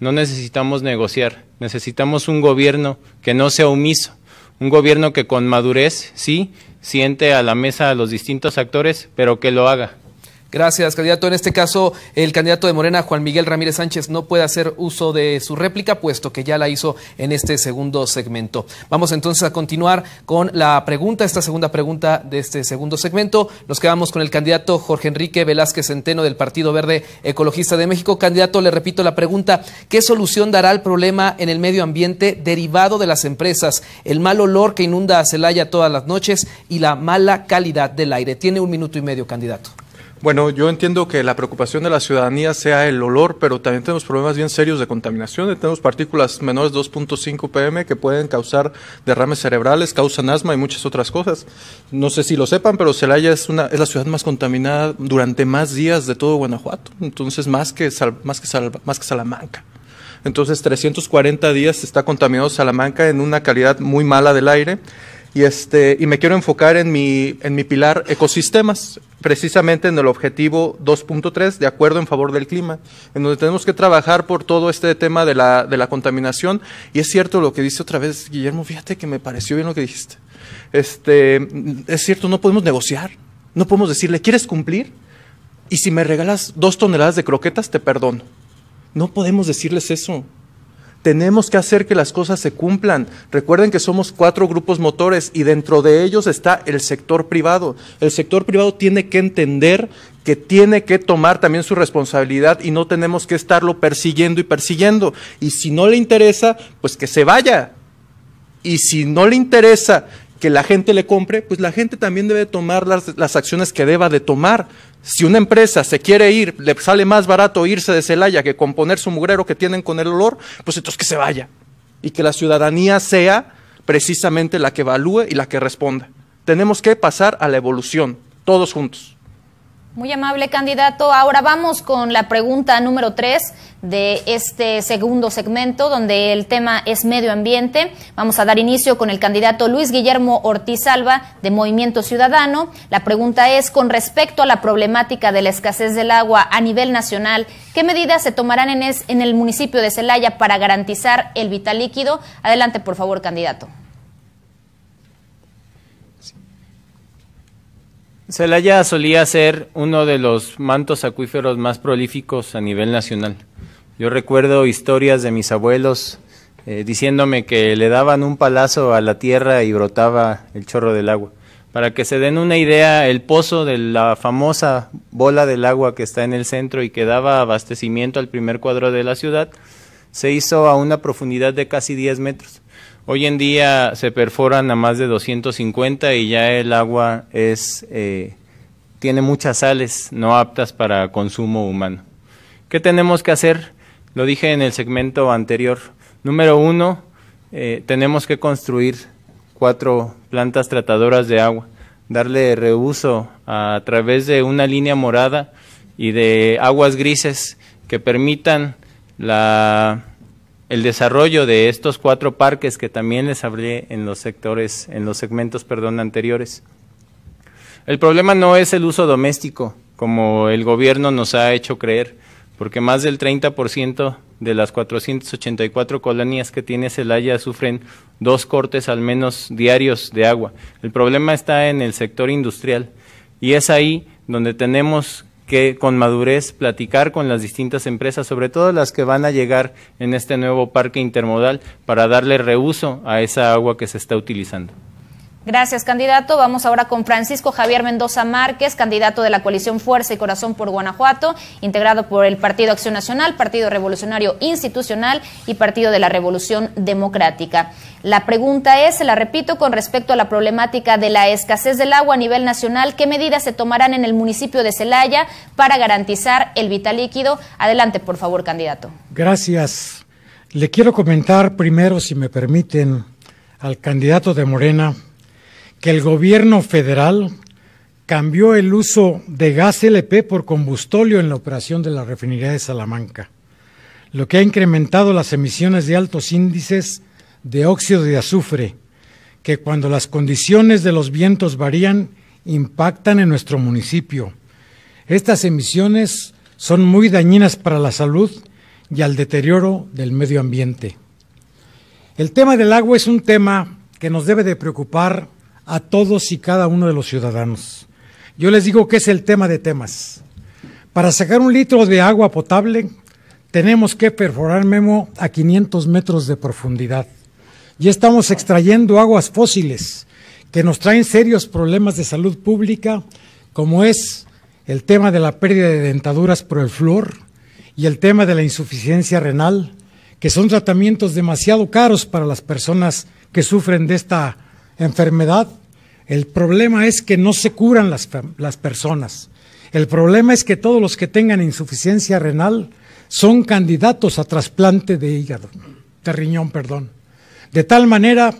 no necesitamos negociar, necesitamos un gobierno que no sea omiso, un gobierno que con madurez, sí, siente a la mesa a los distintos actores, pero que lo haga, Gracias, candidato. En este caso, el candidato de Morena, Juan Miguel Ramírez Sánchez, no puede hacer uso de su réplica, puesto que ya la hizo en este segundo segmento. Vamos entonces a continuar con la pregunta, esta segunda pregunta de este segundo segmento. Nos quedamos con el candidato Jorge Enrique Velázquez Centeno del Partido Verde Ecologista de México. Candidato, le repito la pregunta, ¿qué solución dará al problema en el medio ambiente derivado de las empresas, el mal olor que inunda a Celaya todas las noches y la mala calidad del aire? Tiene un minuto y medio, candidato. Bueno, yo entiendo que la preocupación de la ciudadanía sea el olor, pero también tenemos problemas bien serios de contaminación. Tenemos partículas menores 2.5 pm que pueden causar derrames cerebrales, causan asma y muchas otras cosas. No sé si lo sepan, pero Celaya es, una, es la ciudad más contaminada durante más días de todo Guanajuato. Entonces, más que, más que, más que Salamanca. Entonces, 340 días está contaminado Salamanca en una calidad muy mala del aire y, este, y me quiero enfocar en mi, en mi pilar ecosistemas, precisamente en el objetivo 2.3, de acuerdo en favor del clima, en donde tenemos que trabajar por todo este tema de la, de la contaminación. Y es cierto lo que dice otra vez Guillermo, fíjate que me pareció bien lo que dijiste. Este, es cierto, no podemos negociar, no podemos decirle, ¿quieres cumplir? Y si me regalas dos toneladas de croquetas, te perdono. No podemos decirles eso. Tenemos que hacer que las cosas se cumplan. Recuerden que somos cuatro grupos motores y dentro de ellos está el sector privado. El sector privado tiene que entender que tiene que tomar también su responsabilidad y no tenemos que estarlo persiguiendo y persiguiendo. Y si no le interesa, pues que se vaya. Y si no le interesa que la gente le compre, pues la gente también debe tomar las, acciones que deba de tomar. Si una empresa se quiere ir, le sale más barato irse de Celaya que componer su mugrero que tienen con el olor, pues entonces que se vaya. Y que la ciudadanía sea precisamente la que evalúe y la que responda. Tenemos que pasar a la evolución, todos juntos. Muy amable candidato. Ahora vamos con la pregunta número tres de este segundo segmento, donde el tema es medio ambiente. Vamos a dar inicio con el candidato Luis Guillermo Ortiz Alba de Movimiento Ciudadano. La pregunta es, con respecto a la problemática de la escasez del agua a nivel nacional, ¿qué medidas se tomarán en, en el municipio de Celaya para garantizar el vital líquido? Adelante, por favor, candidato. Celaya solía ser uno de los mantos acuíferos más prolíficos a nivel nacional. Yo recuerdo historias de mis abuelos eh, diciéndome que le daban un palazo a la tierra y brotaba el chorro del agua. Para que se den una idea, el pozo de la famosa bola del agua que está en el centro y que daba abastecimiento al primer cuadro de la ciudad, se hizo a una profundidad de casi 10 metros. Hoy en día se perforan a más de 250 y ya el agua es, eh, tiene muchas sales no aptas para consumo humano. ¿Qué tenemos que hacer? Lo dije en el segmento anterior. Número uno, eh, tenemos que construir cuatro plantas tratadoras de agua, darle reuso a través de una línea morada y de aguas grises que permitan la el desarrollo de estos cuatro parques que también les hablé en los sectores, en los segmentos, perdón, anteriores. El problema no es el uso doméstico, como el gobierno nos ha hecho creer, porque más del 30% de las 484 colonias que tiene Celaya sufren dos cortes al menos diarios de agua. El problema está en el sector industrial y es ahí donde tenemos que con madurez platicar con las distintas empresas, sobre todo las que van a llegar en este nuevo parque intermodal, para darle reuso a esa agua que se está utilizando. Gracias, candidato. Vamos ahora con Francisco Javier Mendoza Márquez, candidato de la coalición Fuerza y Corazón por Guanajuato, integrado por el Partido Acción Nacional, Partido Revolucionario Institucional y Partido de la Revolución Democrática. La pregunta es, se la repito, con respecto a la problemática de la escasez del agua a nivel nacional, ¿qué medidas se tomarán en el municipio de Celaya para garantizar el vital líquido? Adelante, por favor, candidato. Gracias. Le quiero comentar primero, si me permiten, al candidato de Morena, que el gobierno federal cambió el uso de gas LP por combustóleo en la operación de la refinería de Salamanca, lo que ha incrementado las emisiones de altos índices de óxido de azufre, que cuando las condiciones de los vientos varían, impactan en nuestro municipio. Estas emisiones son muy dañinas para la salud y al deterioro del medio ambiente. El tema del agua es un tema que nos debe de preocupar a todos y cada uno de los ciudadanos. Yo les digo que es el tema de temas. Para sacar un litro de agua potable tenemos que perforar Memo a 500 metros de profundidad. Ya estamos extrayendo aguas fósiles que nos traen serios problemas de salud pública, como es el tema de la pérdida de dentaduras por el flor y el tema de la insuficiencia renal, que son tratamientos demasiado caros para las personas que sufren de esta enfermedad. El problema es que no se curan las, las personas. El problema es que todos los que tengan insuficiencia renal son candidatos a trasplante de hígado, de riñón, perdón. De tal manera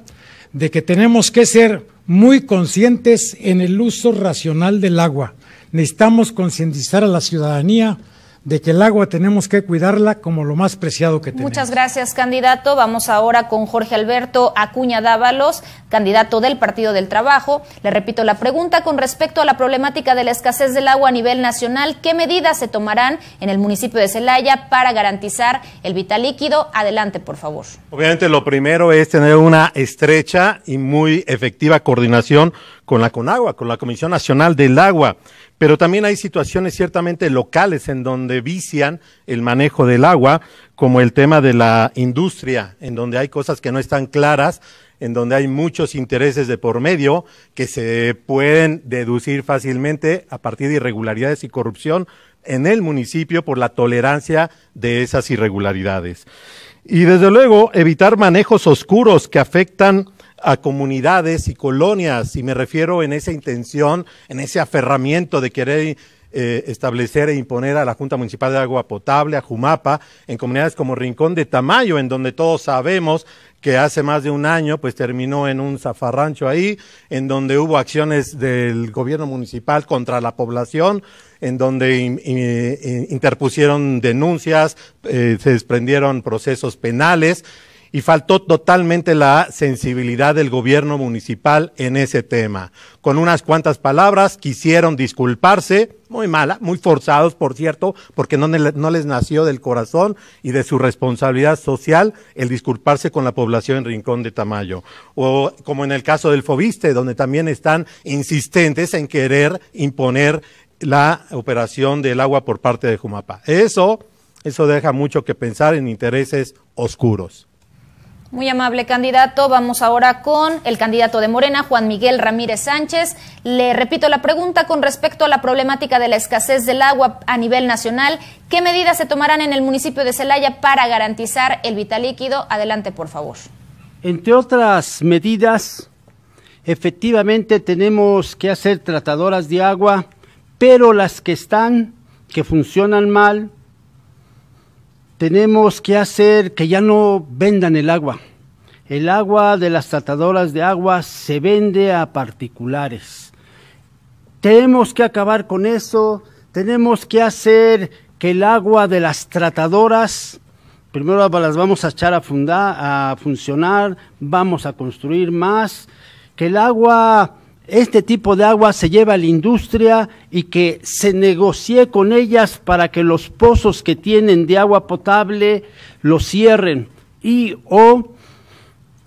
de que tenemos que ser muy conscientes en el uso racional del agua. Necesitamos concientizar a la ciudadanía de que el agua tenemos que cuidarla como lo más preciado que tenemos. Muchas gracias, candidato. Vamos ahora con Jorge Alberto Acuña Dávalos, candidato del Partido del Trabajo. Le repito la pregunta con respecto a la problemática de la escasez del agua a nivel nacional. ¿Qué medidas se tomarán en el municipio de Celaya para garantizar el vital líquido? Adelante, por favor. Obviamente, lo primero es tener una estrecha y muy efectiva coordinación con la CONAGUA, con la Comisión Nacional del Agua. Pero también hay situaciones ciertamente locales en donde vician el manejo del agua, como el tema de la industria, en donde hay cosas que no están claras, en donde hay muchos intereses de por medio que se pueden deducir fácilmente a partir de irregularidades y corrupción en el municipio por la tolerancia de esas irregularidades. Y desde luego evitar manejos oscuros que afectan a comunidades y colonias, y me refiero en esa intención, en ese aferramiento de querer eh, establecer e imponer a la Junta Municipal de Agua Potable, a Jumapa, en comunidades como Rincón de Tamayo, en donde todos sabemos que hace más de un año pues terminó en un zafarrancho ahí, en donde hubo acciones del gobierno municipal contra la población, en donde interpusieron denuncias, eh, se desprendieron procesos penales y faltó totalmente la sensibilidad del gobierno municipal en ese tema. Con unas cuantas palabras quisieron disculparse, muy mala, muy forzados, por cierto, porque no, les nació del corazón y de su responsabilidad social el disculparse con la población en Rincón de Tamayo. O como en el caso del Fobiste, donde también están insistentes en querer imponer la operación del agua por parte de Jumapa. Eso, eso deja mucho que pensar en intereses oscuros. Muy amable candidato. Vamos ahora con el candidato de Morena, Juan Miguel Ramírez Sánchez. Le repito la pregunta con respecto a la problemática de la escasez del agua a nivel nacional. ¿Qué medidas se tomarán en el municipio de Celaya para garantizar el vital líquido? Adelante, por favor. Entre otras medidas, efectivamente tenemos que hacer tratadoras de agua, pero las que están, que funcionan mal, tenemos que hacer que ya no vendan el agua. El agua de las tratadoras de agua se vende a particulares. Tenemos que acabar con eso, tenemos que hacer que el agua de las tratadoras, primero las vamos a echar a, fundar, a funcionar, vamos a construir más, que el agua este tipo de agua se lleva a la industria y que se negocie con ellas para que los pozos que tienen de agua potable los cierren y o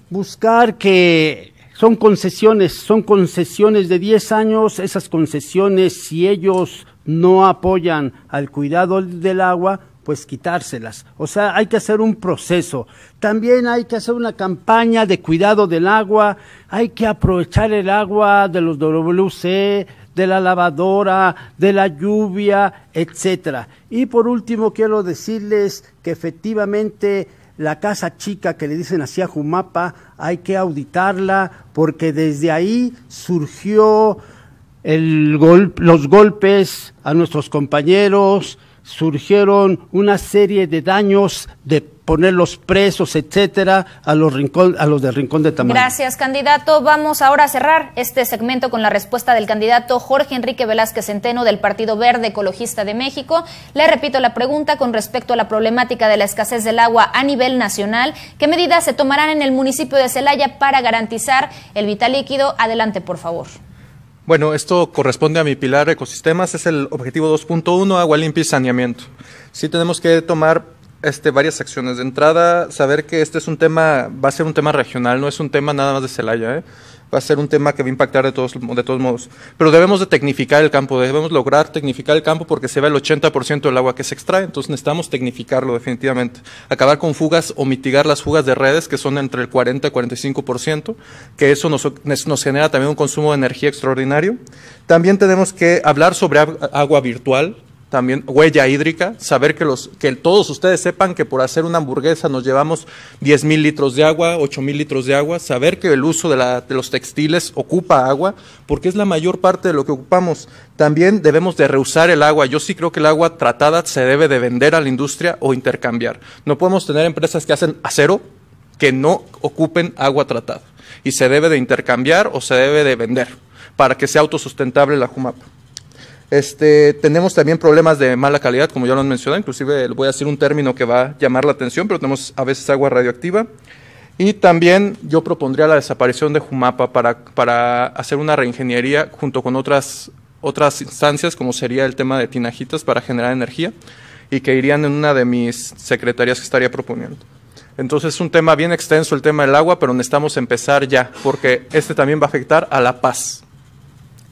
buscar que son concesiones, son concesiones de 10 años, esas concesiones si ellos no apoyan al cuidado del agua, pues quitárselas. O sea, hay que hacer un proceso. También hay que hacer una campaña de cuidado del agua. Hay que aprovechar el agua de los WC, de la lavadora, de la lluvia, etcétera. Y por último quiero decirles que efectivamente la casa chica que le dicen así a Jumapa hay que auditarla porque desde ahí surgió el los golpes a nuestros compañeros, surgieron una serie de daños de ponerlos presos, etcétera, a los, a los del Rincón de tamaño. Gracias, candidato. Vamos ahora a cerrar este segmento con la respuesta del candidato Jorge Enrique Velázquez Centeno del Partido Verde Ecologista de México. Le repito la pregunta con respecto a la problemática de la escasez del agua a nivel nacional. ¿Qué medidas se tomarán en el municipio de Celaya para garantizar el vital líquido? Adelante, por favor. Bueno, esto corresponde a mi pilar ecosistemas, es el objetivo 2.1, agua limpia y saneamiento. Sí tenemos que tomar este, varias acciones. De entrada, saber que este es un tema, va a ser un tema regional, no es un tema nada más de Celaya. ¿eh? va a ser un tema que va a impactar de todos, de todos modos. Pero debemos de tecnificar el campo, debemos lograr tecnificar el campo porque se ve el 80% del agua que se extrae, entonces necesitamos tecnificarlo definitivamente. Acabar con fugas o mitigar las fugas de redes que son entre el 40 y 45%, que eso nos, nos genera también un consumo de energía extraordinario. También tenemos que hablar sobre agua virtual, también huella hídrica, saber que, los, que todos ustedes sepan que por hacer una hamburguesa nos llevamos 10 mil litros de agua, 8 mil litros de agua, saber que el uso de, de, los textiles ocupa agua, porque es la mayor parte de lo que ocupamos. También debemos de reusar el agua. Yo sí creo que el agua tratada se debe de vender a la industria o intercambiar. No podemos tener empresas que hacen acero que no ocupen agua tratada y se debe de intercambiar o se debe de vender para que sea autosustentable la Jumapa. Este, tenemos también problemas de mala calidad, como ya lo han mencionado, inclusive voy a decir un término que va a llamar la atención, pero tenemos a veces agua radioactiva. Y también yo propondría la desaparición de Jumapa para, hacer una reingeniería junto con otras, otras instancias, como sería el tema de tinajitas para generar energía, y que irían en una de mis secretarías que estaría proponiendo. Entonces es un tema bien extenso el tema del agua, pero necesitamos empezar ya, porque este también va a afectar a la paz.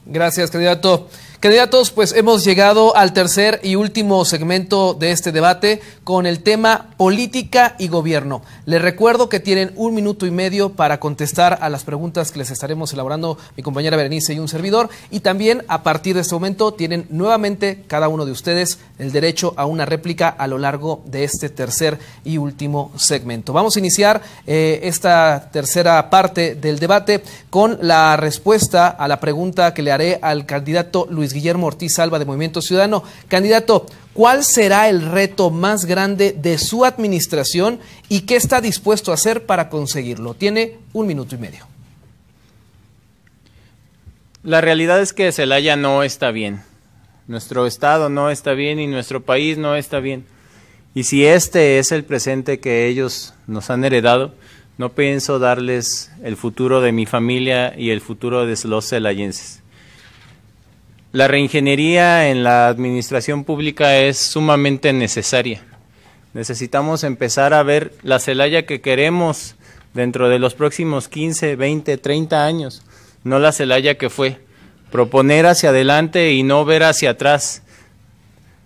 Gracias, candidato. Candidatos, pues hemos llegado al tercer y último segmento de este debate con el tema política y gobierno. Les recuerdo que tienen un minuto y medio para contestar a las preguntas que les estaremos elaborando mi compañera Berenice y un servidor. Y también a partir de este momento tienen nuevamente cada uno de ustedes el derecho a una réplica a lo largo de este tercer y último segmento. Vamos a iniciar eh, esta tercera parte del debate con la respuesta a la pregunta que le haré al candidato Luis. Guillermo Ortiz Alba de Movimiento Ciudadano. Candidato, ¿cuál será el reto más grande de su administración y qué está dispuesto a hacer para conseguirlo? Tiene un minuto y medio. La realidad es que Celaya no está bien. Nuestro estado no está bien y nuestro país no está bien. Y si este es el presente que ellos nos han heredado, no pienso darles el futuro de mi familia y el futuro de los celayenses la reingeniería en la administración pública es sumamente necesaria. Necesitamos empezar a ver la Celaya que queremos dentro de los próximos 15, 20, 30 años, no la Celaya que fue. Proponer hacia adelante y no ver hacia atrás.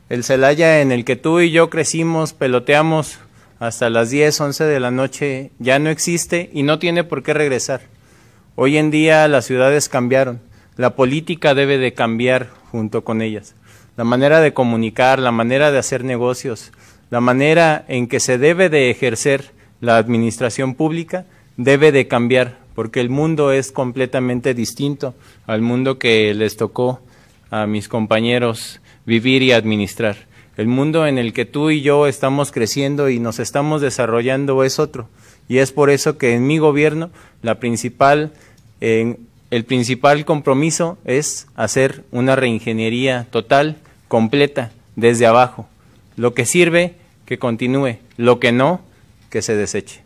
El Celaya en el que tú y yo crecimos, peloteamos hasta las 10, 11 de la noche, ya no existe y no tiene por qué regresar. Hoy en día las ciudades cambiaron la política debe de cambiar junto con ellas. La manera de comunicar, la manera de hacer negocios, la manera en que se debe de ejercer la administración pública debe de cambiar, porque el mundo es completamente distinto al mundo que les tocó a mis compañeros vivir y administrar. El mundo en el que tú y yo estamos creciendo y nos estamos desarrollando es otro. Y es por eso que en mi gobierno la principal el principal compromiso es hacer una reingeniería total, completa, desde abajo. Lo que sirve, que continúe. Lo que no, que se deseche.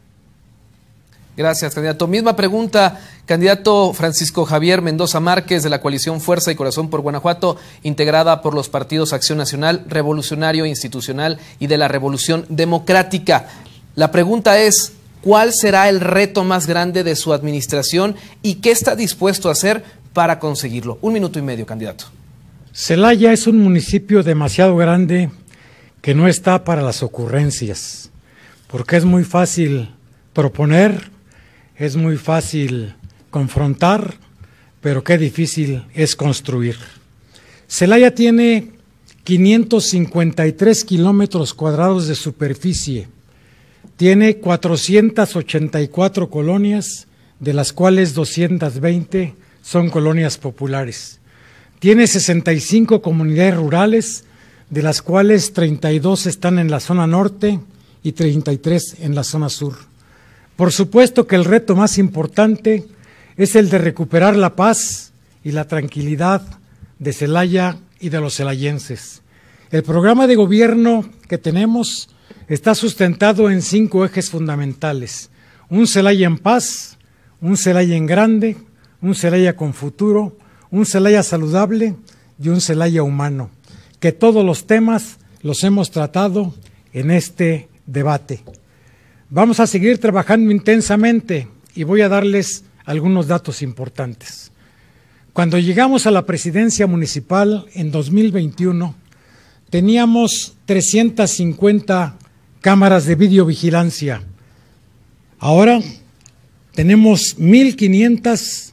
Gracias, candidato. Misma pregunta, candidato Francisco Javier Mendoza Márquez de la coalición Fuerza y Corazón por Guanajuato, integrada por los partidos Acción Nacional, Revolucionario e Institucional y de la Revolución Democrática. La pregunta es, cuál será el reto más grande de su administración y qué está dispuesto a hacer para conseguirlo. Un minuto y medio, candidato. Celaya es un municipio demasiado grande que no está para las ocurrencias, porque es muy fácil proponer, es muy fácil confrontar, pero qué difícil es construir. Celaya tiene 553 kilómetros cuadrados de superficie tiene 484 colonias, de las cuales 220 son colonias populares. Tiene 65 comunidades rurales, de las cuales 32 están en la zona norte y 33 en la zona sur. Por supuesto que el reto más importante es el de recuperar la paz y la tranquilidad de Celaya y de los celayenses. El programa de gobierno que tenemos está sustentado en cinco ejes fundamentales. Un Celaya en paz, un Celaya en grande, un Celaya con futuro, un Celaya saludable y un Celaya humano, que todos los temas los hemos tratado en este debate. Vamos a seguir trabajando intensamente y voy a darles algunos datos importantes. Cuando llegamos a la presidencia municipal en 2021, teníamos 350 cámaras de videovigilancia. Ahora tenemos 1.500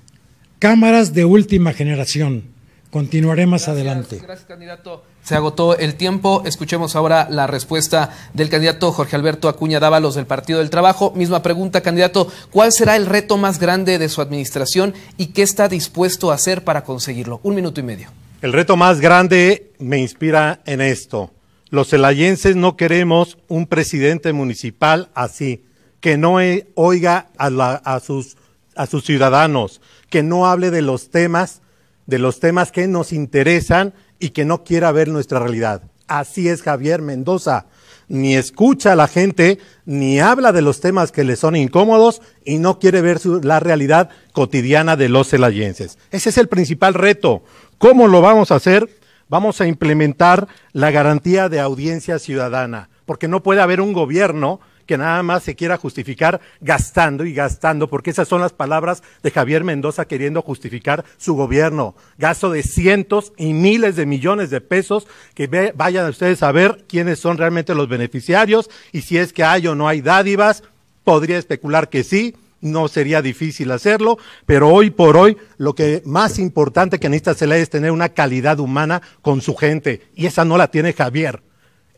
cámaras de última generación. Continuaré más adelante. Gracias, candidato. Se agotó el tiempo. Escuchemos ahora la respuesta del candidato Jorge Alberto Acuña Dávalos del Partido del Trabajo. Misma pregunta, candidato. ¿Cuál será el reto más grande de su administración y qué está dispuesto a hacer para conseguirlo? Un minuto y medio. El reto más grande me inspira en esto. Los celayenses no queremos un presidente municipal así, que no eh, oiga a, sus, a sus ciudadanos, que no hable de los temas, de los temas que nos interesan y que no quiera ver nuestra realidad. Así es Javier Mendoza. Ni escucha a la gente, ni habla de los temas que le son incómodos y no quiere ver la realidad cotidiana de los celayenses. Ese es el principal reto. ¿Cómo lo vamos a hacer? vamos a implementar la garantía de audiencia ciudadana, porque no puede haber un gobierno que nada más se quiera justificar gastando y gastando, porque esas son las palabras de Javier Mendoza queriendo justificar su gobierno. Gasto de cientos y miles de millones de pesos, que vayan ustedes a ver quiénes son realmente los beneficiarios y si es que hay o no hay dádivas. Podría especular que sí, no sería difícil hacerlo, pero hoy por hoy lo que más importante que necesita Celaya es tener una calidad humana con su gente y esa no la tiene Javier.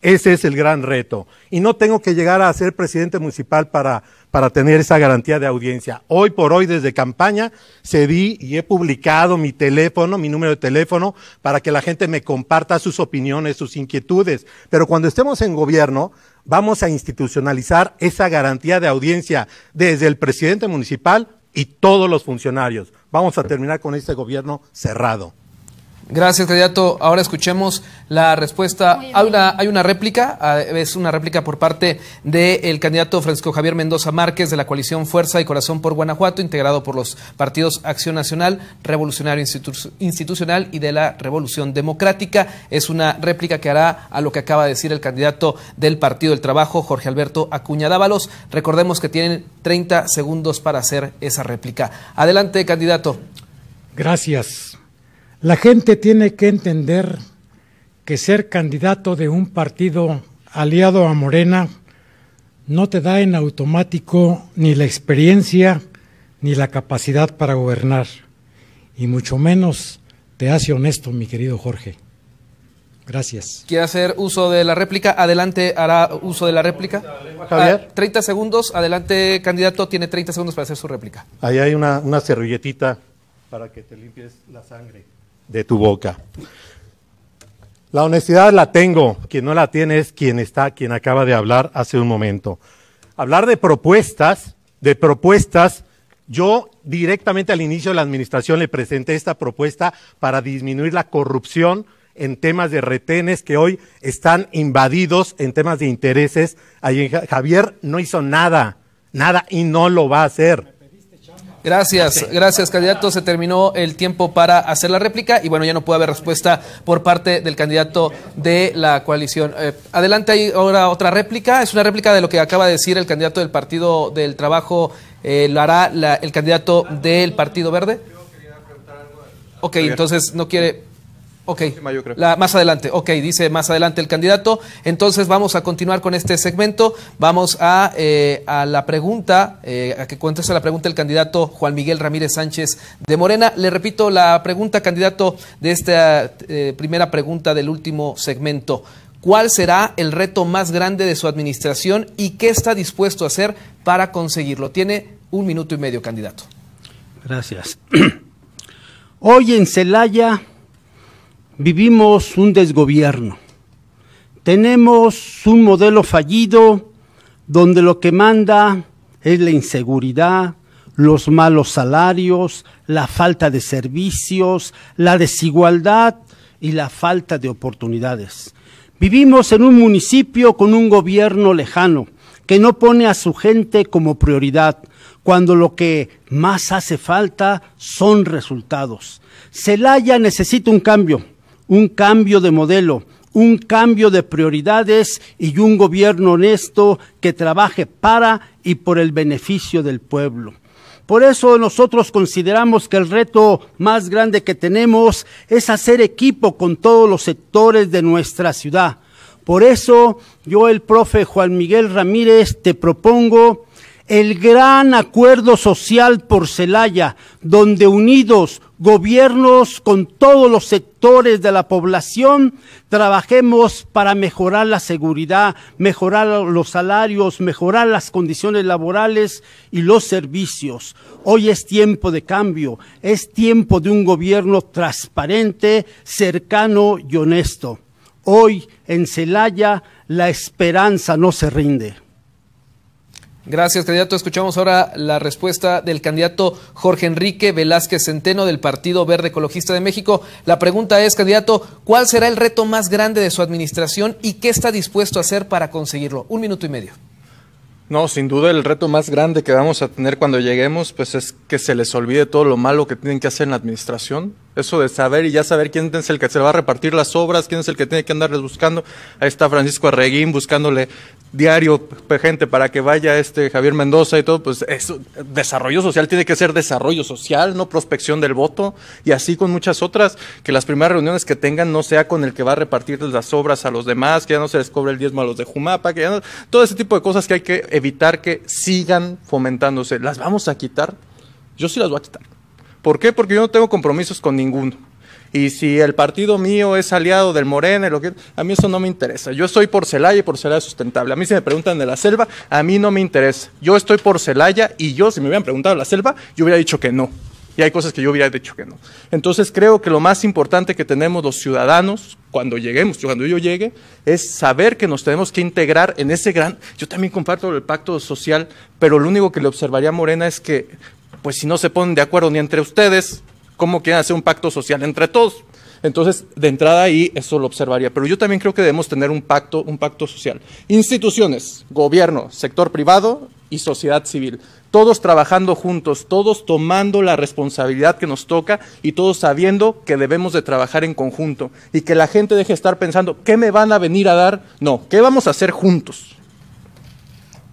Ese es el gran reto. Y no tengo que llegar a ser presidente municipal para, para tener esa garantía de audiencia. Hoy por hoy, desde campaña, cedí y he publicado mi teléfono, mi número de teléfono, para que la gente me comparta sus opiniones, sus inquietudes. Pero cuando estemos en gobierno, vamos a institucionalizar esa garantía de audiencia desde el presidente municipal y todos los funcionarios. Vamos a terminar con este gobierno cerrado. Gracias, candidato. Ahora escuchemos la respuesta. Hay una, hay una réplica, ah, es una réplica por parte del candidato Francisco Javier Mendoza Márquez de la coalición Fuerza y Corazón por Guanajuato, integrado por los partidos Acción Nacional, Revolucionario Institucional y de la Revolución Democrática. Es una réplica que hará a lo que acaba de decir el candidato del Partido del Trabajo, Jorge Alberto Acuña Dávalos. Recordemos que tienen 30 segundos para hacer esa réplica. Adelante, candidato. Gracias. La gente tiene que entender que ser candidato de un partido aliado a Morena no te da en automático ni la experiencia ni la capacidad para gobernar, y mucho menos te hace honesto, mi querido Jorge. Gracias. ¿Quiere hacer uso de la réplica? Adelante, hará uso de la réplica. Javier. 30 ah, segundos, adelante, candidato, tiene 30 segundos para hacer su réplica. Ahí hay una, una servilletita para que te limpies la sangre de tu boca. La honestidad la tengo, quien no la tiene es quien está, quien acaba de hablar hace un momento. Hablar de propuestas, de propuestas, yo directamente al inicio de la administración le presenté esta propuesta para disminuir la corrupción en temas de retenes que hoy están invadidos en temas de intereses. Javier no hizo nada, nada y no lo va a hacer. Gracias, gracias candidato. Se terminó el tiempo para hacer la réplica y bueno, ya no puede haber respuesta por parte del candidato de la coalición. Eh, adelante, hay ahora otra réplica. Es una réplica de lo que acaba de decir el candidato del Partido del Trabajo, eh, lo hará el candidato del Partido Verde. Ok, entonces no quiere... Ok, más adelante, ok, dice más adelante el candidato. Entonces vamos a continuar con este segmento. Vamos a, eh, a la pregunta, eh, a que conteste la pregunta el candidato Juan Miguel Ramírez Sánchez de Morena. Le repito la pregunta, candidato, de esta eh, primera pregunta del último segmento. ¿Cuál será el reto más grande de su administración y qué está dispuesto a hacer para conseguirlo? Tiene un minuto y medio, candidato. Gracias. Hoy en Celaya Vivimos un desgobierno. Tenemos un modelo fallido donde lo que manda es la inseguridad, los malos salarios, la falta de servicios, la desigualdad y la falta de oportunidades. Vivimos en un municipio con un gobierno lejano que no pone a su gente como prioridad, cuando lo que más hace falta son resultados. Celaya necesita un cambio un cambio de modelo, un cambio de prioridades y un gobierno honesto que trabaje para y por el beneficio del pueblo. Por eso nosotros consideramos que el reto más grande que tenemos es hacer equipo con todos los sectores de nuestra ciudad. Por eso yo, el profe Juan Miguel Ramírez, te propongo el gran acuerdo social por Celaya, donde unidos gobiernos con todos los sectores de la población, trabajemos para mejorar la seguridad, mejorar los salarios, mejorar las condiciones laborales y los servicios. Hoy es tiempo de cambio, es tiempo de un gobierno transparente, cercano y honesto. Hoy en Celaya la esperanza no se rinde. Gracias, candidato. Escuchamos ahora la respuesta del candidato Jorge Enrique Velázquez Centeno del Partido Verde Ecologista de México. La pregunta es, candidato, ¿cuál será el reto más grande de su administración y qué está dispuesto a hacer para conseguirlo? Un minuto y medio. No, sin duda el reto más grande que vamos a tener cuando lleguemos, pues es que se les olvide todo lo malo que tienen que hacer en la administración. Eso de saber y ya saber quién es el que se va a repartir las obras, quién es el que tiene que andarles buscando. Ahí está Francisco Arreguín buscándole diario gente para que vaya este Javier Mendoza y todo. Pues eso, desarrollo social tiene que ser desarrollo social, no prospección del voto. Y así con muchas otras, que las primeras reuniones que tengan no sea con el que va a repartirles las obras a los demás, que ya no se les cobre el diezmo a los de Jumapa, que ya no, todo ese tipo de cosas que hay que evitar que sigan fomentándose. ¿Las vamos a quitar? Yo sí las voy a quitar. ¿Por qué? Porque yo no tengo compromisos con ninguno. Y si el partido mío es aliado del Morena, lo que, a mí eso no me interesa. Yo estoy por Celaya y por Celaya sustentable. A mí si me preguntan de la selva, a mí no me interesa. Yo estoy por Celaya y yo, si me hubieran preguntado de la selva, yo hubiera dicho que no. Y hay cosas que yo hubiera dicho que no. Entonces creo que lo más importante que tenemos los ciudadanos cuando lleguemos, cuando yo llegue, es saber que nos tenemos que integrar en ese gran... Yo también comparto el pacto social, pero lo único que le observaría a Morena es que pues si no se ponen de acuerdo ni entre ustedes, ¿cómo quieren hacer un pacto social entre todos? Entonces, de entrada ahí eso lo observaría. Pero yo también creo que debemos tener un pacto, un pacto social. Instituciones, gobierno, sector privado y sociedad civil. Todos trabajando juntos, todos tomando la responsabilidad que nos toca y todos sabiendo que debemos de trabajar en conjunto y que la gente deje de estar pensando, ¿qué me van a venir a dar? No, ¿qué vamos a hacer juntos?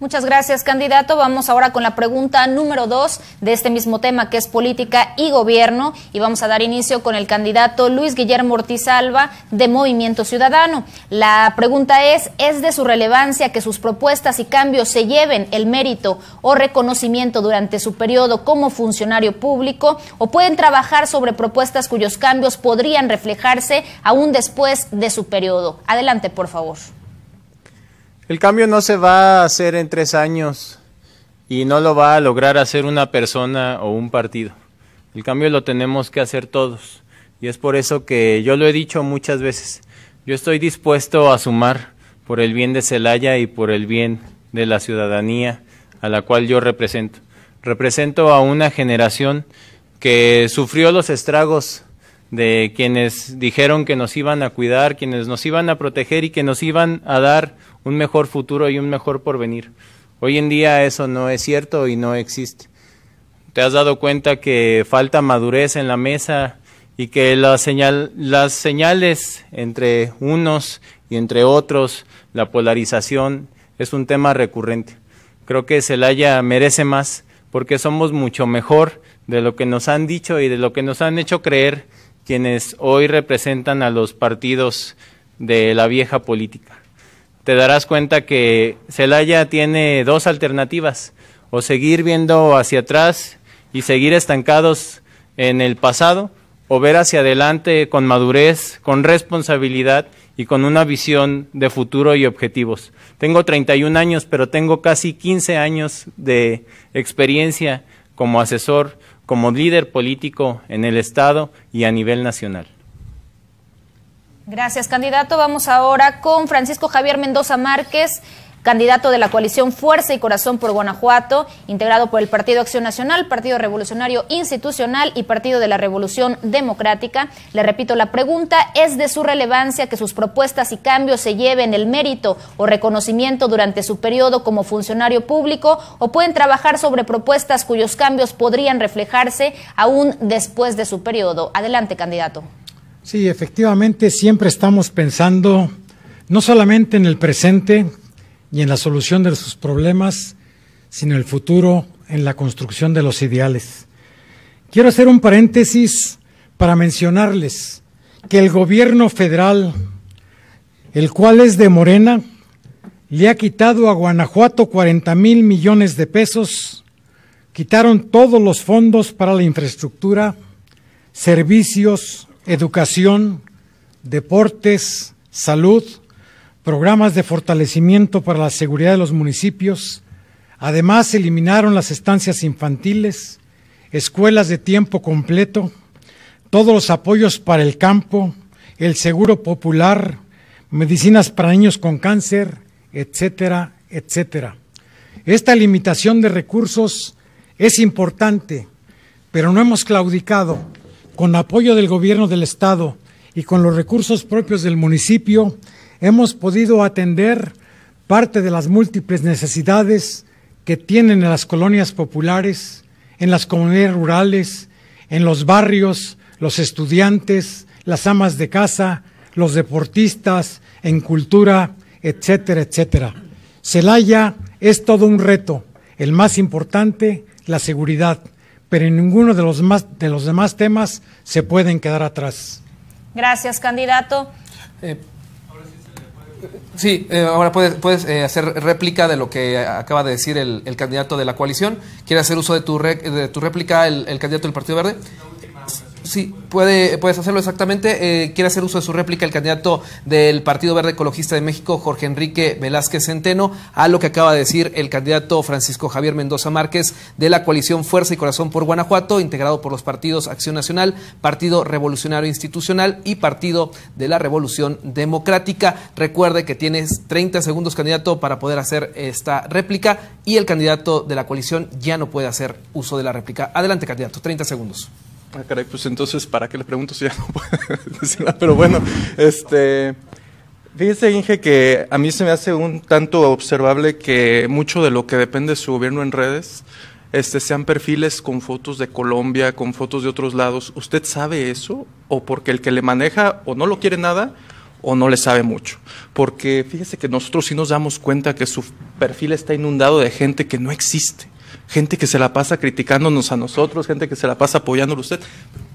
Muchas gracias, candidato. Vamos ahora con la pregunta número dos de este mismo tema, que es política y gobierno. Y vamos a dar inicio con el candidato Luis Guillermo Ortiz Alba de Movimiento Ciudadano. La pregunta es, ¿es de su relevancia que sus propuestas y cambios se lleven el mérito o reconocimiento durante su periodo como funcionario público? ¿O pueden trabajar sobre propuestas cuyos cambios podrían reflejarse aún después de su periodo? Adelante, por favor. El cambio no se va a hacer en tres años y no lo va a lograr hacer una persona o un partido. El cambio lo tenemos que hacer todos. Y es por eso que yo lo he dicho muchas veces. Yo estoy dispuesto a sumar por el bien de Celaya y por el bien de la ciudadanía a la cual yo represento. Represento a una generación que sufrió los estragos de quienes dijeron que nos iban a cuidar, quienes nos iban a proteger y que nos iban a dar un mejor futuro y un mejor porvenir. Hoy en día eso no es cierto y no existe. ¿Te has dado cuenta que falta madurez en la mesa y que señal, las señales entre unos y entre otros, la polarización, es un tema recurrente? Creo que Celaya merece más porque somos mucho mejor de lo que nos han dicho y de lo que nos han hecho creer quienes hoy representan a los partidos de la vieja política te darás cuenta que Celaya tiene dos alternativas, o seguir viendo hacia atrás y seguir estancados en el pasado, o ver hacia adelante con madurez, con responsabilidad y con una visión de futuro y objetivos. Tengo 31 años, pero tengo casi 15 años de experiencia como asesor, como líder político en el Estado y a nivel nacional. Gracias, candidato. Vamos ahora con Francisco Javier Mendoza Márquez, candidato de la coalición Fuerza y Corazón por Guanajuato, integrado por el Partido Acción Nacional, Partido Revolucionario Institucional y Partido de la Revolución Democrática. Le repito, la pregunta es de su relevancia que sus propuestas y cambios se lleven el mérito o reconocimiento durante su periodo como funcionario público o pueden trabajar sobre propuestas cuyos cambios podrían reflejarse aún después de su periodo. Adelante, candidato. Sí, efectivamente, siempre estamos pensando no solamente en el presente y en la solución de sus problemas, sino en el futuro en la construcción de los ideales. Quiero hacer un paréntesis para mencionarles que el gobierno federal, el cual es de Morena, le ha quitado a Guanajuato 40 mil millones de pesos, quitaron todos los fondos para la infraestructura, servicios, educación, deportes, salud, programas de fortalecimiento para la seguridad de los municipios. Además, eliminaron las estancias infantiles, escuelas de tiempo completo, todos los apoyos para el campo, el seguro popular, medicinas para niños con cáncer, etcétera, etcétera. Esta limitación de recursos es importante, pero no hemos claudicado con apoyo del gobierno del estado y con los recursos propios del municipio, hemos podido atender parte de las múltiples necesidades que tienen en las colonias populares, en las comunidades rurales, en los barrios, los estudiantes, las amas de casa, los deportistas, en cultura, etcétera, etcétera. Celaya es todo un reto, el más importante, la seguridad pero en ninguno de los, de los demás temas se pueden quedar atrás. Gracias, candidato. Eh, sí, eh, ahora puedes, eh, hacer réplica de lo que acaba de decir el, candidato de la coalición. ¿Quiere hacer uso de tu, de tu réplica el, candidato del Partido Verde? Sí, puede, puedes hacerlo exactamente. Eh, quiere hacer uso de su réplica el candidato del Partido Verde Ecologista de México, Jorge Enrique Velázquez Centeno, a lo que acaba de decir el candidato Francisco Javier Mendoza Márquez de la coalición Fuerza y Corazón por Guanajuato, integrado por los partidos Acción Nacional, Partido Revolucionario Institucional y Partido de la Revolución Democrática. Recuerde que tienes 30 segundos, candidato, para poder hacer esta réplica y el candidato de la coalición ya no puede hacer uso de la réplica. Adelante, candidato, 30 segundos. Ah, caray, pues entonces, ¿para qué le pregunto si ya no puedo decir Pero bueno, este. Fíjese, Inge, que a mí se me hace un tanto observable que mucho de lo que depende de su gobierno en redes este, sean perfiles con fotos de Colombia, con fotos de otros lados. ¿Usted sabe eso? ¿O porque el que le maneja o no lo quiere nada o no le sabe mucho? Porque fíjese que nosotros sí nos damos cuenta que su perfil está inundado de gente que no existe gente que se la pasa criticándonos a nosotros, gente que se la pasa apoyándolo a usted.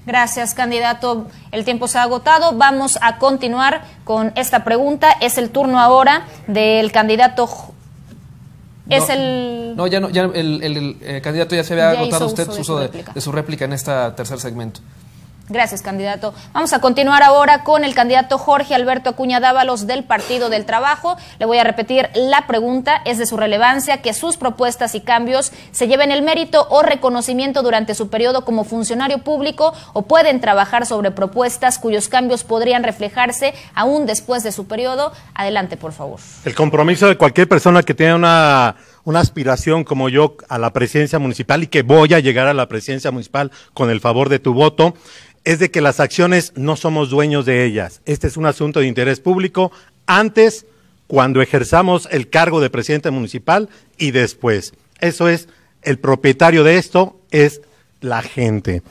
Gracias, candidato. El tiempo se ha agotado. Vamos a continuar con esta pregunta. Es el turno ahora del candidato es el. No, ya no, ya el, eh, candidato ya se había agotado usted su uso de, de, su réplica en este tercer segmento. Gracias, candidato. Vamos a continuar ahora con el candidato Jorge Alberto Acuña Dávalos del Partido del Trabajo. Le voy a repetir la pregunta. Es de su relevancia que sus propuestas y cambios se lleven el mérito o reconocimiento durante su periodo como funcionario público o pueden trabajar sobre propuestas cuyos cambios podrían reflejarse aún después de su periodo. Adelante, por favor. El compromiso de cualquier persona que tiene una una aspiración como yo a la presidencia municipal y que voy a llegar a la presidencia municipal con el favor de tu voto, es de que las acciones no somos dueños de ellas. Este es un asunto de interés público antes, cuando ejerzamos el cargo de presidente municipal y después. Eso es, el propietario de esto es la gente.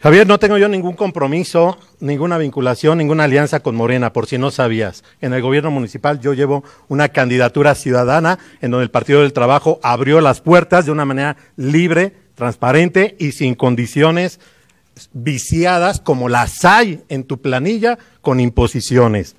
Javier, no tengo yo ningún compromiso, ninguna vinculación, ninguna alianza con Morena, por si no sabías. En el gobierno municipal yo llevo una candidatura ciudadana en donde el Partido del Trabajo abrió las puertas de una manera libre, transparente y sin condiciones viciadas como las hay en tu planilla con imposiciones.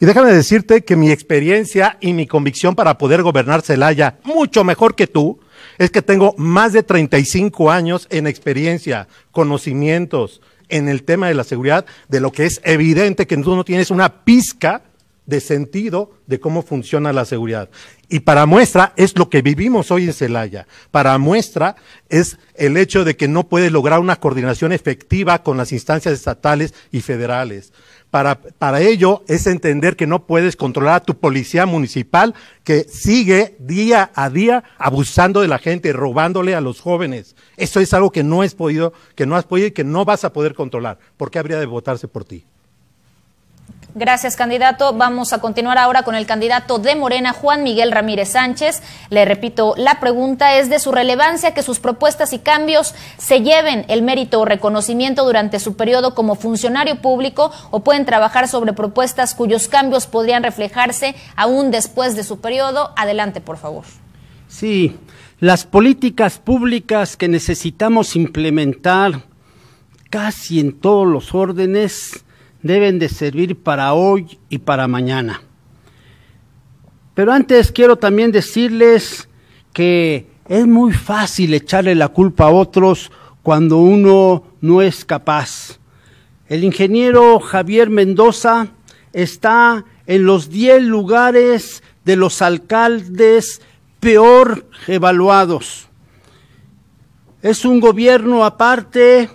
Y déjame decirte que mi experiencia y mi convicción para poder gobernar Celaya mucho mejor que tú es que tengo más de 35 años en experiencia, conocimientos en el tema de la seguridad, de lo que es evidente que tú no tienes una pizca de sentido de cómo funciona la seguridad. Y para muestra es lo que vivimos hoy en Celaya. Para muestra es el hecho de que no puedes lograr una coordinación efectiva con las instancias estatales y federales. Para, para ello es entender que no puedes controlar a tu policía municipal que sigue día a día abusando de la gente, robándole a los jóvenes. Eso es algo que no, has podido, que no has podido y que no vas a poder controlar. ¿Por qué habría de votarse por ti? Gracias, candidato. Vamos a continuar ahora con el candidato de Morena, Juan Miguel Ramírez Sánchez. Le repito, la pregunta es de su relevancia que sus propuestas y cambios se lleven el mérito o reconocimiento durante su periodo como funcionario público o pueden trabajar sobre propuestas cuyos cambios podrían reflejarse aún después de su periodo. Adelante, por favor. Sí, las políticas públicas que necesitamos implementar casi en todos los órdenes deben de servir para hoy y para mañana. Pero antes quiero también decirles que es muy fácil echarle la culpa a otros cuando uno no es capaz. El ingeniero Javier Mendoza está en los 10 lugares de los alcaldes peor evaluados. Es un gobierno aparte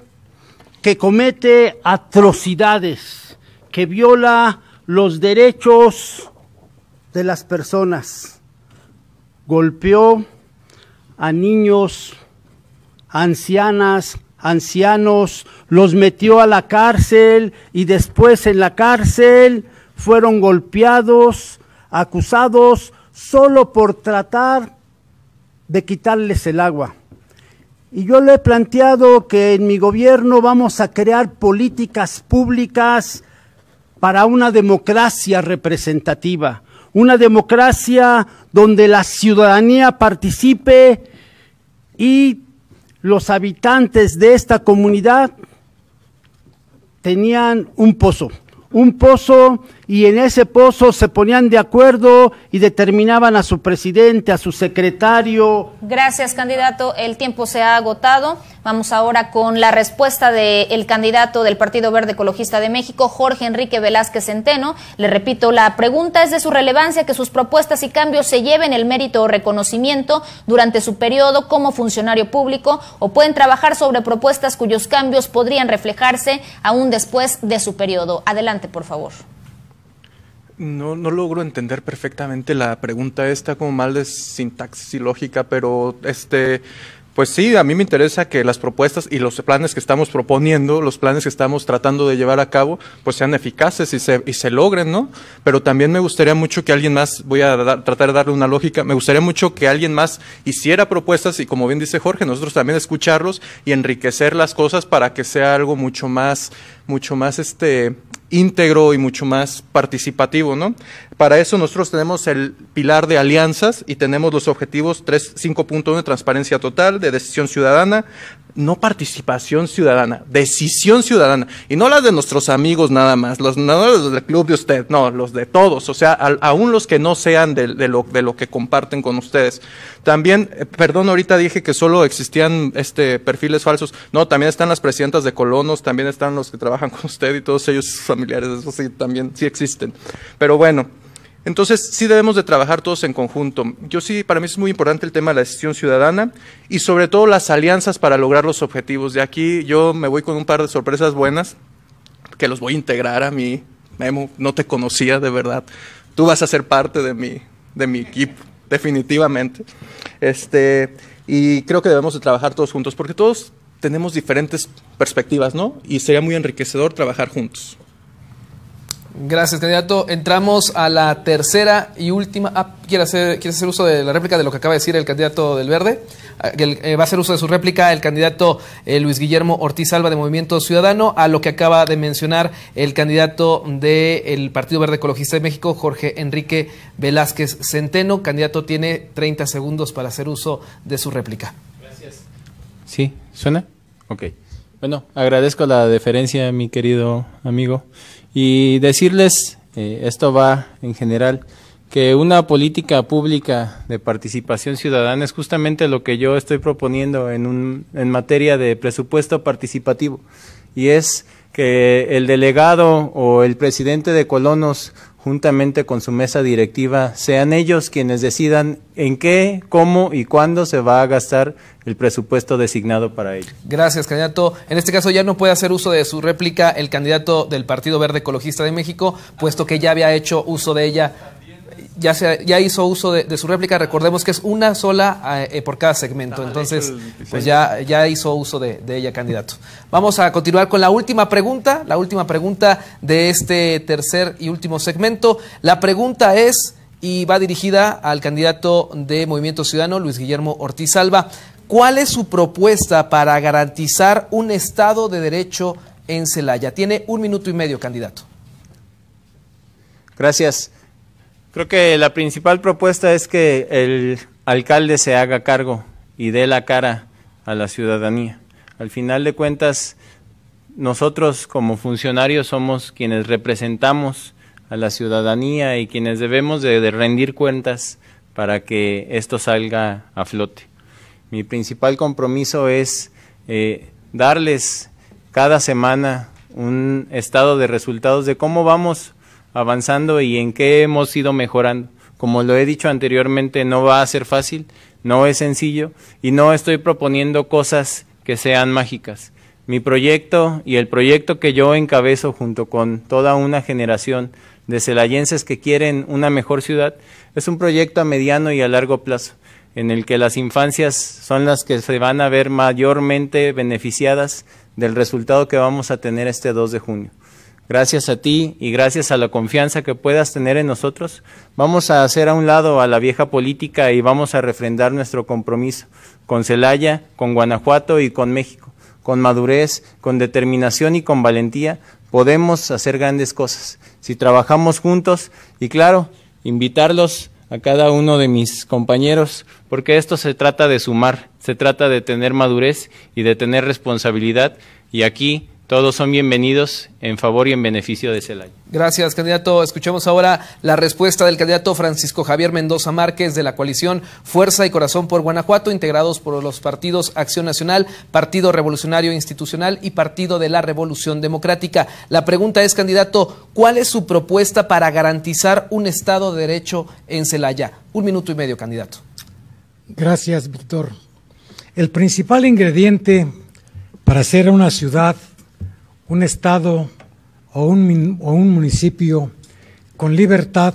que comete atrocidades, que viola los derechos de las personas. Golpeó a niños, ancianas, ancianos, los metió a la cárcel y después en la cárcel fueron golpeados, acusados, solo por tratar de quitarles el agua. Y yo le he planteado que en mi gobierno vamos a crear políticas públicas para una democracia representativa, una democracia donde la ciudadanía participe y los habitantes de esta comunidad tenían un pozo, un pozo y en ese pozo se ponían de acuerdo y determinaban a su presidente, a su secretario. Gracias, candidato. El tiempo se ha agotado. Vamos ahora con la respuesta del candidato del Partido Verde Ecologista de México, Jorge Enrique Velázquez Centeno. Le repito, la pregunta es de su relevancia que sus propuestas y cambios se lleven el mérito o reconocimiento durante su periodo como funcionario público o pueden trabajar sobre propuestas cuyos cambios podrían reflejarse aún después de su periodo. Adelante, por favor. No, logro entender perfectamente la pregunta. esta, como mal de sintaxis y lógica, pero este. Pues sí, a mí me interesa que las propuestas y los planes que estamos proponiendo, los planes que estamos tratando de llevar a cabo, pues sean eficaces y se, y se logren, ¿no? Pero también me gustaría mucho que alguien más, voy a tratar de darle una lógica, me gustaría mucho que alguien más hiciera propuestas y como bien dice Jorge, nosotros también escucharlos y enriquecer las cosas para que sea algo mucho más mucho más este íntegro y mucho más participativo, ¿no? Para eso nosotros tenemos el pilar de alianzas y tenemos los objetivos 5.1 de transparencia total, de decisión ciudadana, no participación ciudadana, decisión ciudadana. Y no las de nuestros amigos nada más, los, no del club de usted, no, los de todos, o sea, aún los que no sean de, lo, de, lo, que comparten con ustedes. También, eh, perdón, ahorita dije que solo existían este, perfiles falsos. No, también están las presidentas de colonos, también están los que trabajan con usted y todos ellos sus familiares, eso sí, también sí existen. Pero bueno. Entonces, sí debemos de trabajar todos en conjunto. Yo sí, para mí es muy importante el tema de la decisión ciudadana y sobre todo las alianzas para lograr los objetivos. De aquí yo me voy con un par de sorpresas buenas que los voy a integrar a mí. Memo, no te conocía de verdad. Tú vas a ser parte de mi, de mi equipo, definitivamente. Este, y creo que debemos de trabajar todos juntos porque todos tenemos diferentes perspectivas, ¿no? Y sería muy enriquecedor trabajar juntos. Gracias, candidato. Entramos a la tercera y última. Ah, ¿quiere hacer, quiere hacer uso de la réplica de lo que acaba de decir el candidato del Verde? Ah, eh, va a hacer uso de su réplica el candidato eh, Luis Guillermo Ortiz Alba de Movimiento Ciudadano a lo que acaba de mencionar el candidato del Partido Verde Ecologista de México, Jorge Enrique Velázquez Centeno. Candidato tiene 30 segundos para hacer uso de su réplica. Gracias. ¿Sí? ¿Suena? Ok. Bueno, agradezco la deferencia, mi querido amigo y decirles, eh, esto va en general, que una política pública de participación ciudadana es justamente lo que yo estoy proponiendo en, un, en materia de presupuesto participativo y es que el delegado o el presidente de colonos juntamente con su mesa directiva, sean ellos quienes decidan en qué, cómo y cuándo se va a gastar el presupuesto designado para ello. Gracias, candidato. En este caso ya no puede hacer uso de su réplica el candidato del Partido Verde Ecologista de México, puesto que ya había hecho uso de ella ya, hizo uso de, su réplica. Recordemos que es una sola eh, eh, por cada segmento. Ah, Entonces, pues ya, ya hizo uso de, ella, candidato. Vamos a continuar con la última pregunta, la última pregunta de este tercer y último segmento. La pregunta es, y va dirigida al candidato de Movimiento Ciudadano, Luis Guillermo Ortiz Alba. ¿Cuál es su propuesta para garantizar un Estado de Derecho en Celaya? Tiene un minuto y medio, candidato. Gracias. Creo que la principal propuesta es que el alcalde se haga cargo y dé la cara a la ciudadanía. Al final de cuentas, nosotros como funcionarios somos quienes representamos a la ciudadanía y quienes debemos de, rendir cuentas para que esto salga a flote. Mi principal compromiso es eh, darles cada semana un estado de resultados de cómo vamos avanzando y en qué hemos ido mejorando. Como lo he dicho anteriormente, no va a ser fácil, no es sencillo y no estoy proponiendo cosas que sean mágicas. Mi proyecto y el proyecto que yo encabezo junto con toda una generación de celayenses que quieren una mejor ciudad es un proyecto a mediano y a largo plazo en el que las infancias son las que se van a ver mayormente beneficiadas del resultado que vamos a tener este 2 de junio. Gracias a ti y gracias a la confianza que puedas tener en nosotros, vamos a hacer a un lado a la vieja política y vamos a refrendar nuestro compromiso con Celaya, con Guanajuato y con México. Con madurez, con determinación y con valentía podemos hacer grandes cosas. Si trabajamos juntos y claro, invitarlos a cada uno de mis compañeros, porque esto se trata de sumar, se trata de tener madurez y de tener responsabilidad. Y aquí todos son bienvenidos en favor y en beneficio de Celaya. Gracias, candidato. Escuchemos ahora la respuesta del candidato Francisco Javier Mendoza Márquez de la coalición Fuerza y Corazón por Guanajuato, integrados por los partidos Acción Nacional, Partido Revolucionario Institucional y Partido de la Revolución Democrática. La pregunta es, candidato, ¿cuál es su propuesta para garantizar un Estado de Derecho en Celaya? Un minuto y medio, candidato. Gracias, Víctor. El principal ingrediente para ser una ciudad un estado o un, municipio con libertad,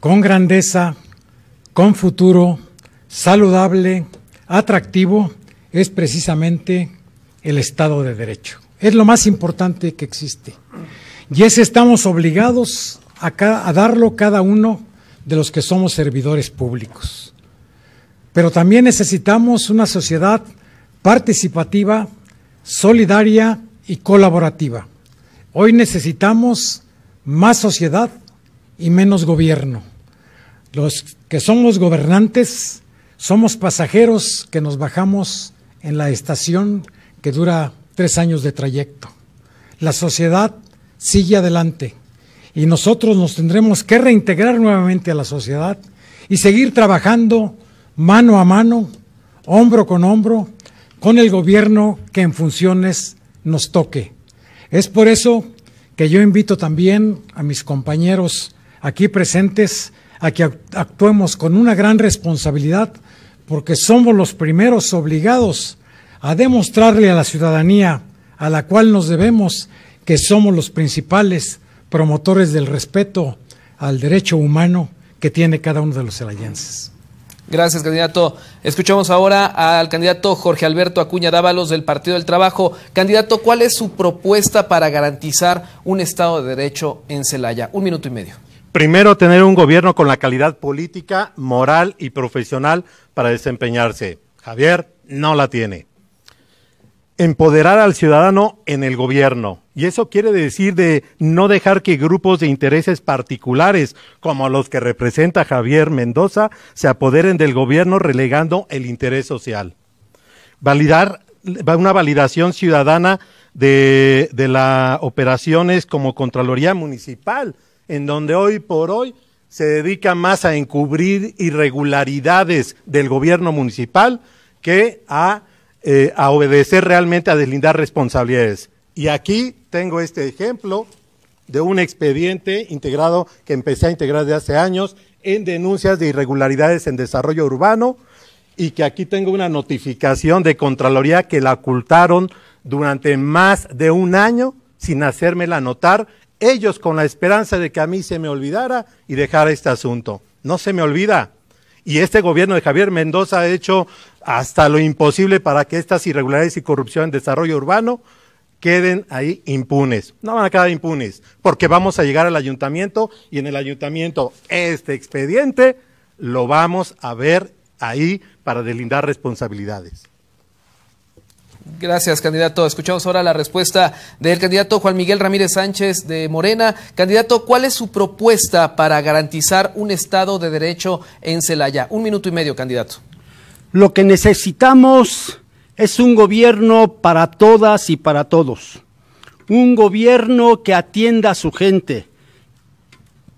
con grandeza, con futuro, saludable, atractivo, es precisamente el Estado de Derecho. Es lo más importante que existe. Y es estamos obligados a, a, darlo cada uno de los que somos servidores públicos. Pero también necesitamos una sociedad participativa, solidaria y colaborativa. Hoy necesitamos más sociedad y menos gobierno. Los que somos gobernantes somos pasajeros que nos bajamos en la estación que dura tres años de trayecto. La sociedad sigue adelante y nosotros nos tendremos que reintegrar nuevamente a la sociedad y seguir trabajando mano a mano, hombro con hombro, con el gobierno que en funciones nos toque. Es por eso que yo invito también a mis compañeros aquí presentes a que actuemos con una gran responsabilidad porque somos los primeros obligados a demostrarle a la ciudadanía a la cual nos debemos que somos los principales promotores del respeto al derecho humano que tiene cada uno de los alayenses. Gracias, candidato. Escuchamos ahora al candidato Jorge Alberto Acuña Dávalos del Partido del Trabajo. Candidato, ¿cuál es su propuesta para garantizar un Estado de Derecho en Celaya? Un minuto y medio. Primero, tener un gobierno con la calidad política, moral y profesional para desempeñarse. Javier no la tiene empoderar al ciudadano en el gobierno. Y eso quiere decir de no dejar que grupos de intereses particulares, como los que representa Javier Mendoza, se apoderen del gobierno relegando el interés social. Validar una validación ciudadana de, de las operaciones como Contraloría Municipal, en donde hoy por hoy se dedica más a encubrir irregularidades del gobierno municipal que a eh, a obedecer realmente, a deslindar responsabilidades. Y aquí tengo este ejemplo de un expediente integrado que empecé a integrar de hace años en denuncias de irregularidades en desarrollo urbano y que aquí tengo una notificación de Contraloría que la ocultaron durante más de un año sin hacérmela notar, ellos con la esperanza de que a mí se me olvidara y dejara este asunto. No se me olvida. Y este gobierno de Javier Mendoza ha hecho hasta lo imposible para que estas irregularidades y corrupción en desarrollo urbano queden ahí impunes. No van a quedar impunes, porque vamos a llegar al ayuntamiento y en el ayuntamiento este expediente lo vamos a ver ahí para delindar responsabilidades. Gracias, candidato. Escuchamos ahora la respuesta del candidato Juan Miguel Ramírez Sánchez de Morena. Candidato, ¿cuál es su propuesta para garantizar un Estado de Derecho en Celaya? Un minuto y medio, candidato. Lo que necesitamos es un gobierno para todas y para todos. Un gobierno que atienda a su gente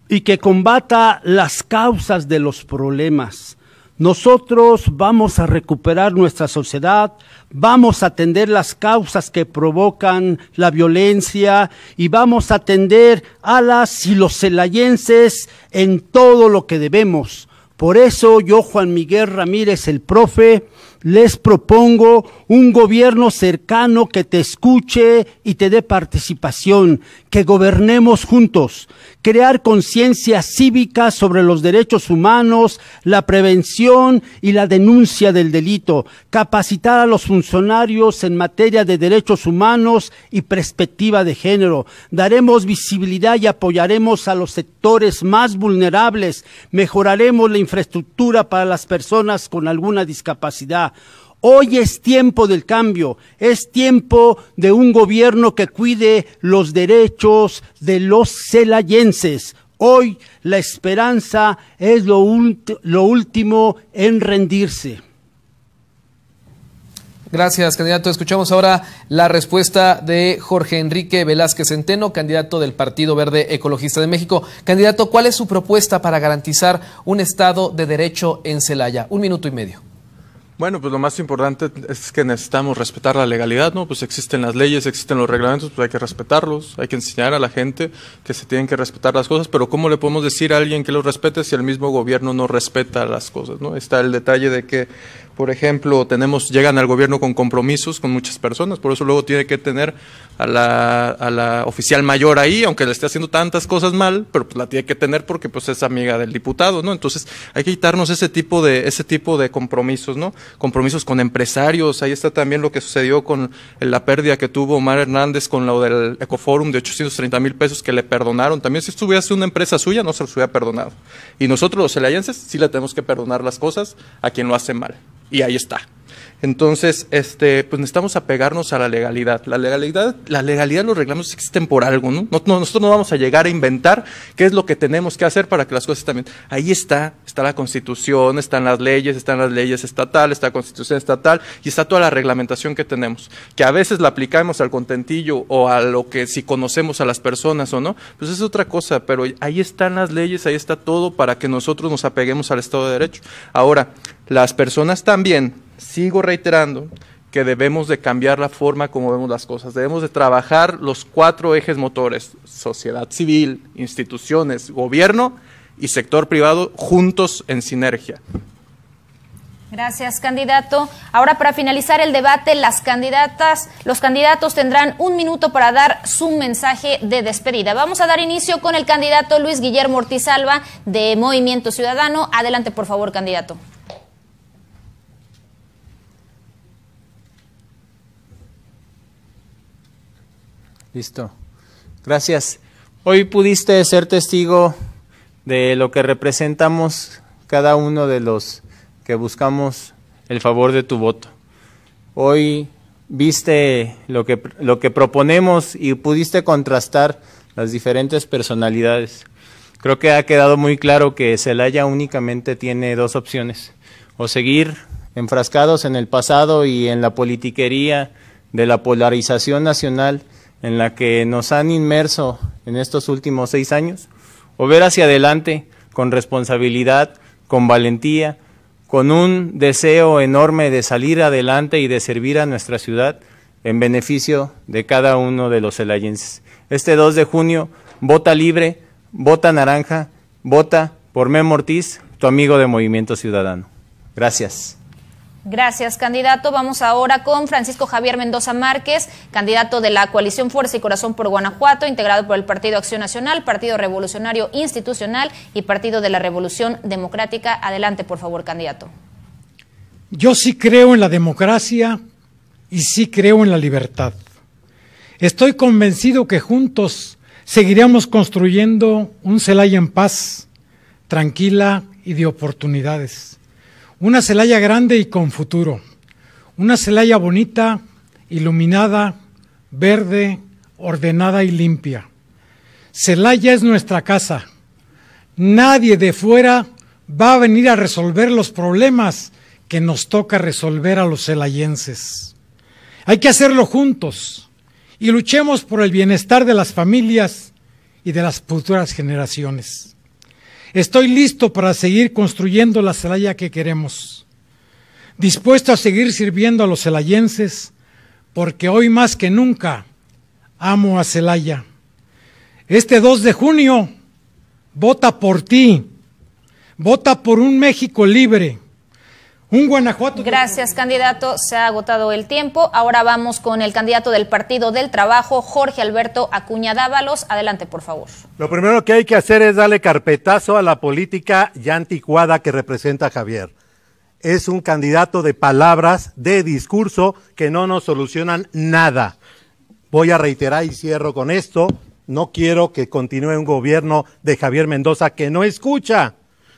y que combata las causas de los problemas. Nosotros vamos a recuperar nuestra sociedad, vamos a atender las causas que provocan la violencia y vamos a atender a las y los celayenses en todo lo que debemos por eso yo, Juan Miguel Ramírez, el profe, les propongo un gobierno cercano que te escuche y te dé participación, que gobernemos juntos, crear conciencia cívica sobre los derechos humanos, la prevención y la denuncia del delito, capacitar a los funcionarios en materia de derechos humanos y perspectiva de género. Daremos visibilidad y apoyaremos a los sectores más vulnerables, mejoraremos la infraestructura para las personas con alguna discapacidad Hoy es tiempo del cambio, es tiempo de un gobierno que cuide los derechos de los celayenses. Hoy la esperanza es lo, último en rendirse. Gracias, candidato. Escuchamos ahora la respuesta de Jorge Enrique Velázquez Centeno, candidato del Partido Verde Ecologista de México. Candidato, ¿cuál es su propuesta para garantizar un Estado de Derecho en Celaya? Un minuto y medio. Bueno, pues lo más importante es que necesitamos respetar la legalidad, ¿no? Pues existen las leyes, existen los reglamentos, pues hay que respetarlos, hay que enseñar a la gente que se tienen que respetar las cosas, pero ¿cómo le podemos decir a alguien que los respete si el mismo gobierno no respeta las cosas, ¿no? Está el detalle de que por ejemplo, tenemos, llegan al gobierno con compromisos con muchas personas, por eso luego tiene que tener a la, oficial mayor ahí, aunque le esté haciendo tantas cosas mal, pero pues la tiene que tener porque pues es amiga del diputado, ¿no? Entonces hay que quitarnos ese tipo de, ese tipo de compromisos, ¿no? Compromisos con empresarios, ahí está también lo que sucedió con la pérdida que tuvo Omar Hernández con lo del Ecoforum de 830 mil pesos que le perdonaron. También si esto hubiese una empresa suya, no se los hubiera perdonado. Y nosotros los eleyenses sí le tenemos que perdonar las cosas a quien lo hace mal y ahí está. Entonces, este, pues necesitamos apegarnos a la legalidad. La legalidad, la legalidad los reglamentos existen por algo, ¿no? No, Nosotros no vamos a llegar a inventar qué es lo que tenemos que hacer para que las cosas también Ahí está, está la constitución, están las leyes, están las leyes estatales, está la constitución estatal y está toda la reglamentación que tenemos. Que a veces la aplicamos al contentillo o a lo que si conocemos a las personas o no, pues es otra cosa, pero ahí están las leyes, ahí está todo para que nosotros nos apeguemos al Estado de Derecho. Ahora, las personas también sigo reiterando que debemos de cambiar la forma como vemos las cosas. Debemos de trabajar los cuatro ejes motores, sociedad civil, instituciones, gobierno y sector privado juntos en sinergia. Gracias, candidato. Ahora, para finalizar el debate, las candidatas, los candidatos tendrán un minuto para dar su mensaje de despedida. Vamos a dar inicio con el candidato Luis Guillermo Ortiz de Movimiento Ciudadano. Adelante, por favor, candidato. Listo. Gracias. Hoy pudiste ser testigo de lo que representamos cada uno de los que buscamos el favor de tu voto. Hoy viste lo que, lo que proponemos y pudiste contrastar las diferentes personalidades. Creo que ha quedado muy claro que Celaya únicamente tiene dos opciones, o seguir enfrascados en el pasado y en la politiquería de la polarización nacional, en la que nos han inmerso en estos últimos seis años, o ver hacia adelante con responsabilidad, con valentía, con un deseo enorme de salir adelante y de servir a nuestra ciudad en beneficio de cada uno de los celayenses. Este 2 de junio, vota libre, vota naranja, vota por Memo Ortiz, tu amigo de Movimiento Ciudadano. Gracias. Gracias, candidato. Vamos ahora con Francisco Javier Mendoza Márquez, candidato de la coalición Fuerza y Corazón por Guanajuato, integrado por el Partido Acción Nacional, Partido Revolucionario Institucional y Partido de la Revolución Democrática. Adelante, por favor, candidato. Yo sí creo en la democracia y sí creo en la libertad. Estoy convencido que juntos seguiremos construyendo un Celaya en paz, tranquila y de oportunidades. Una Celaya grande y con futuro. Una Celaya bonita, iluminada, verde, ordenada y limpia. Celaya es nuestra casa. Nadie de fuera va a venir a resolver los problemas que nos toca resolver a los celayenses. Hay que hacerlo juntos y luchemos por el bienestar de las familias y de las futuras generaciones. Estoy listo para seguir construyendo la Celaya que queremos, dispuesto a seguir sirviendo a los celayenses, porque hoy más que nunca amo a Celaya. Este 2 de junio, vota por ti, vota por un México libre, un Guanajuato. Gracias, candidato. Se ha agotado el tiempo. Ahora vamos con el candidato del Partido del Trabajo, Jorge Alberto Acuña Dávalos. Adelante, por favor. Lo primero que hay que hacer es darle carpetazo a la política ya anticuada que representa Javier. Es un candidato de palabras, de discurso, que no nos solucionan nada. Voy a reiterar y cierro con esto. No quiero que continúe un gobierno de Javier Mendoza que no escucha,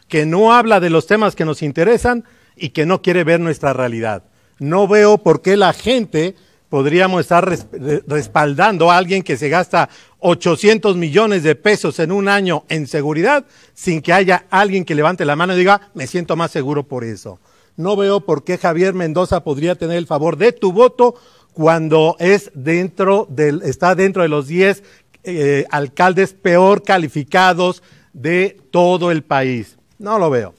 que no habla de los temas que nos interesan y que no quiere ver nuestra realidad. No veo por qué la gente podríamos estar respaldando a alguien que se gasta 800 millones de pesos en un año en seguridad sin que haya alguien que levante la mano y diga, me siento más seguro por eso. No veo por qué Javier Mendoza podría tener el favor de tu voto cuando es dentro del, está dentro de los 10 eh, alcaldes peor calificados de todo el país. No lo veo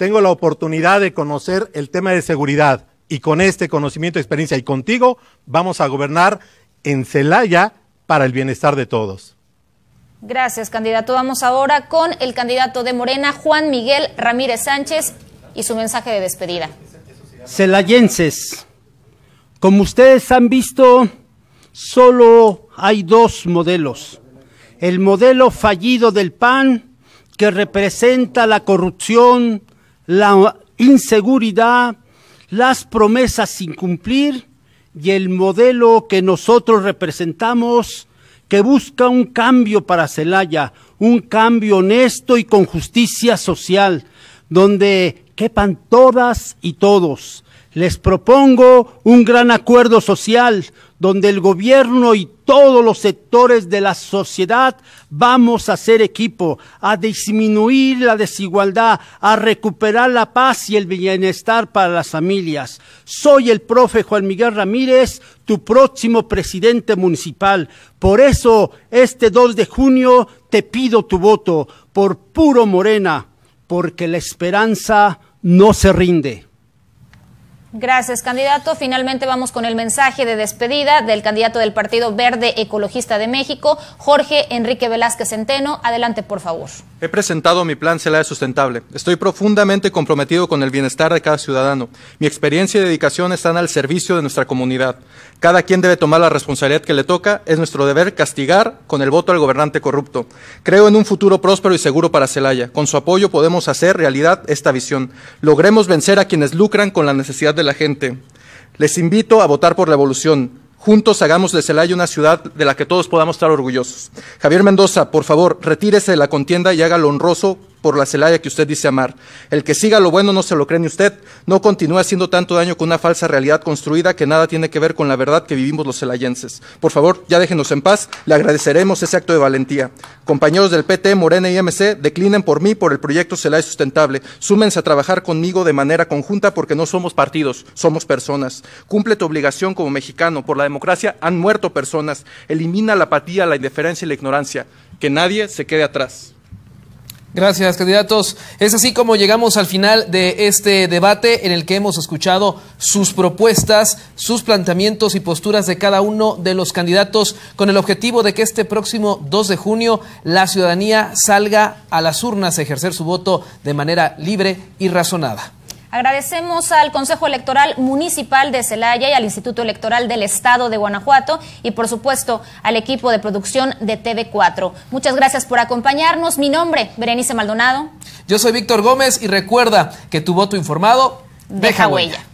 tengo la oportunidad de conocer el tema de seguridad y con este conocimiento, experiencia y contigo vamos a gobernar en Celaya para el bienestar de todos. Gracias, candidato. Vamos ahora con el candidato de Morena, Juan Miguel Ramírez Sánchez, y su mensaje de despedida. Celayenses, como ustedes han visto, solo hay dos modelos. El modelo fallido del PAN, que representa la corrupción, la inseguridad, las promesas sin cumplir y el modelo que nosotros representamos que busca un cambio para Celaya, un cambio honesto y con justicia social, donde quepan todas y todos, les propongo un gran acuerdo social donde el gobierno y todos los sectores de la sociedad vamos a ser equipo, a disminuir la desigualdad, a recuperar la paz y el bienestar para las familias. Soy el profe Juan Miguel Ramírez, tu próximo presidente municipal. Por eso, este 2 de junio te pido tu voto por puro Morena, porque la esperanza no se rinde. Gracias, candidato. Finalmente vamos con el mensaje de despedida del candidato del Partido Verde Ecologista de México, Jorge Enrique Velázquez Centeno. Adelante, por favor. He presentado mi plan Celaya Sustentable. Estoy profundamente comprometido con el bienestar de cada ciudadano. Mi experiencia y dedicación están al servicio de nuestra comunidad. Cada quien debe tomar la responsabilidad que le toca. Es nuestro deber castigar con el voto al gobernante corrupto. Creo en un futuro próspero y seguro para Celaya. Con su apoyo podemos hacer realidad esta visión. Logremos vencer a quienes lucran con la necesidad de la gente. Les invito a votar por la evolución. Juntos hagamos de Celaya una ciudad de la que todos podamos estar orgullosos. Javier Mendoza, por favor, retírese de la contienda y haga lo honroso por la Celaya que usted dice amar. El que siga lo bueno no se lo cree ni usted, no continúe haciendo tanto daño con una falsa realidad construida que nada tiene que ver con la verdad que vivimos los celayenses. Por favor, ya déjenos en paz, le agradeceremos ese acto de valentía. Compañeros del PT, Morena y MC, declinen por mí por el proyecto Celaya Sustentable. Súmense a trabajar conmigo de manera conjunta porque no somos partidos, somos personas. Cumple tu obligación como mexicano, por la democracia han muerto personas. Elimina la apatía, la indiferencia y la ignorancia. Que nadie se quede atrás. Gracias, candidatos. Es así como llegamos al final de este debate en el que hemos escuchado sus propuestas, sus planteamientos y posturas de cada uno de los candidatos con el objetivo de que este próximo 2 de junio la ciudadanía salga a las urnas a ejercer su voto de manera libre y razonada. Agradecemos al Consejo Electoral Municipal de Celaya y al Instituto Electoral del Estado de Guanajuato y por supuesto al equipo de producción de TV4. Muchas gracias por acompañarnos. Mi nombre, Berenice Maldonado. Yo soy Víctor Gómez y recuerda que tu voto informado deja, huella.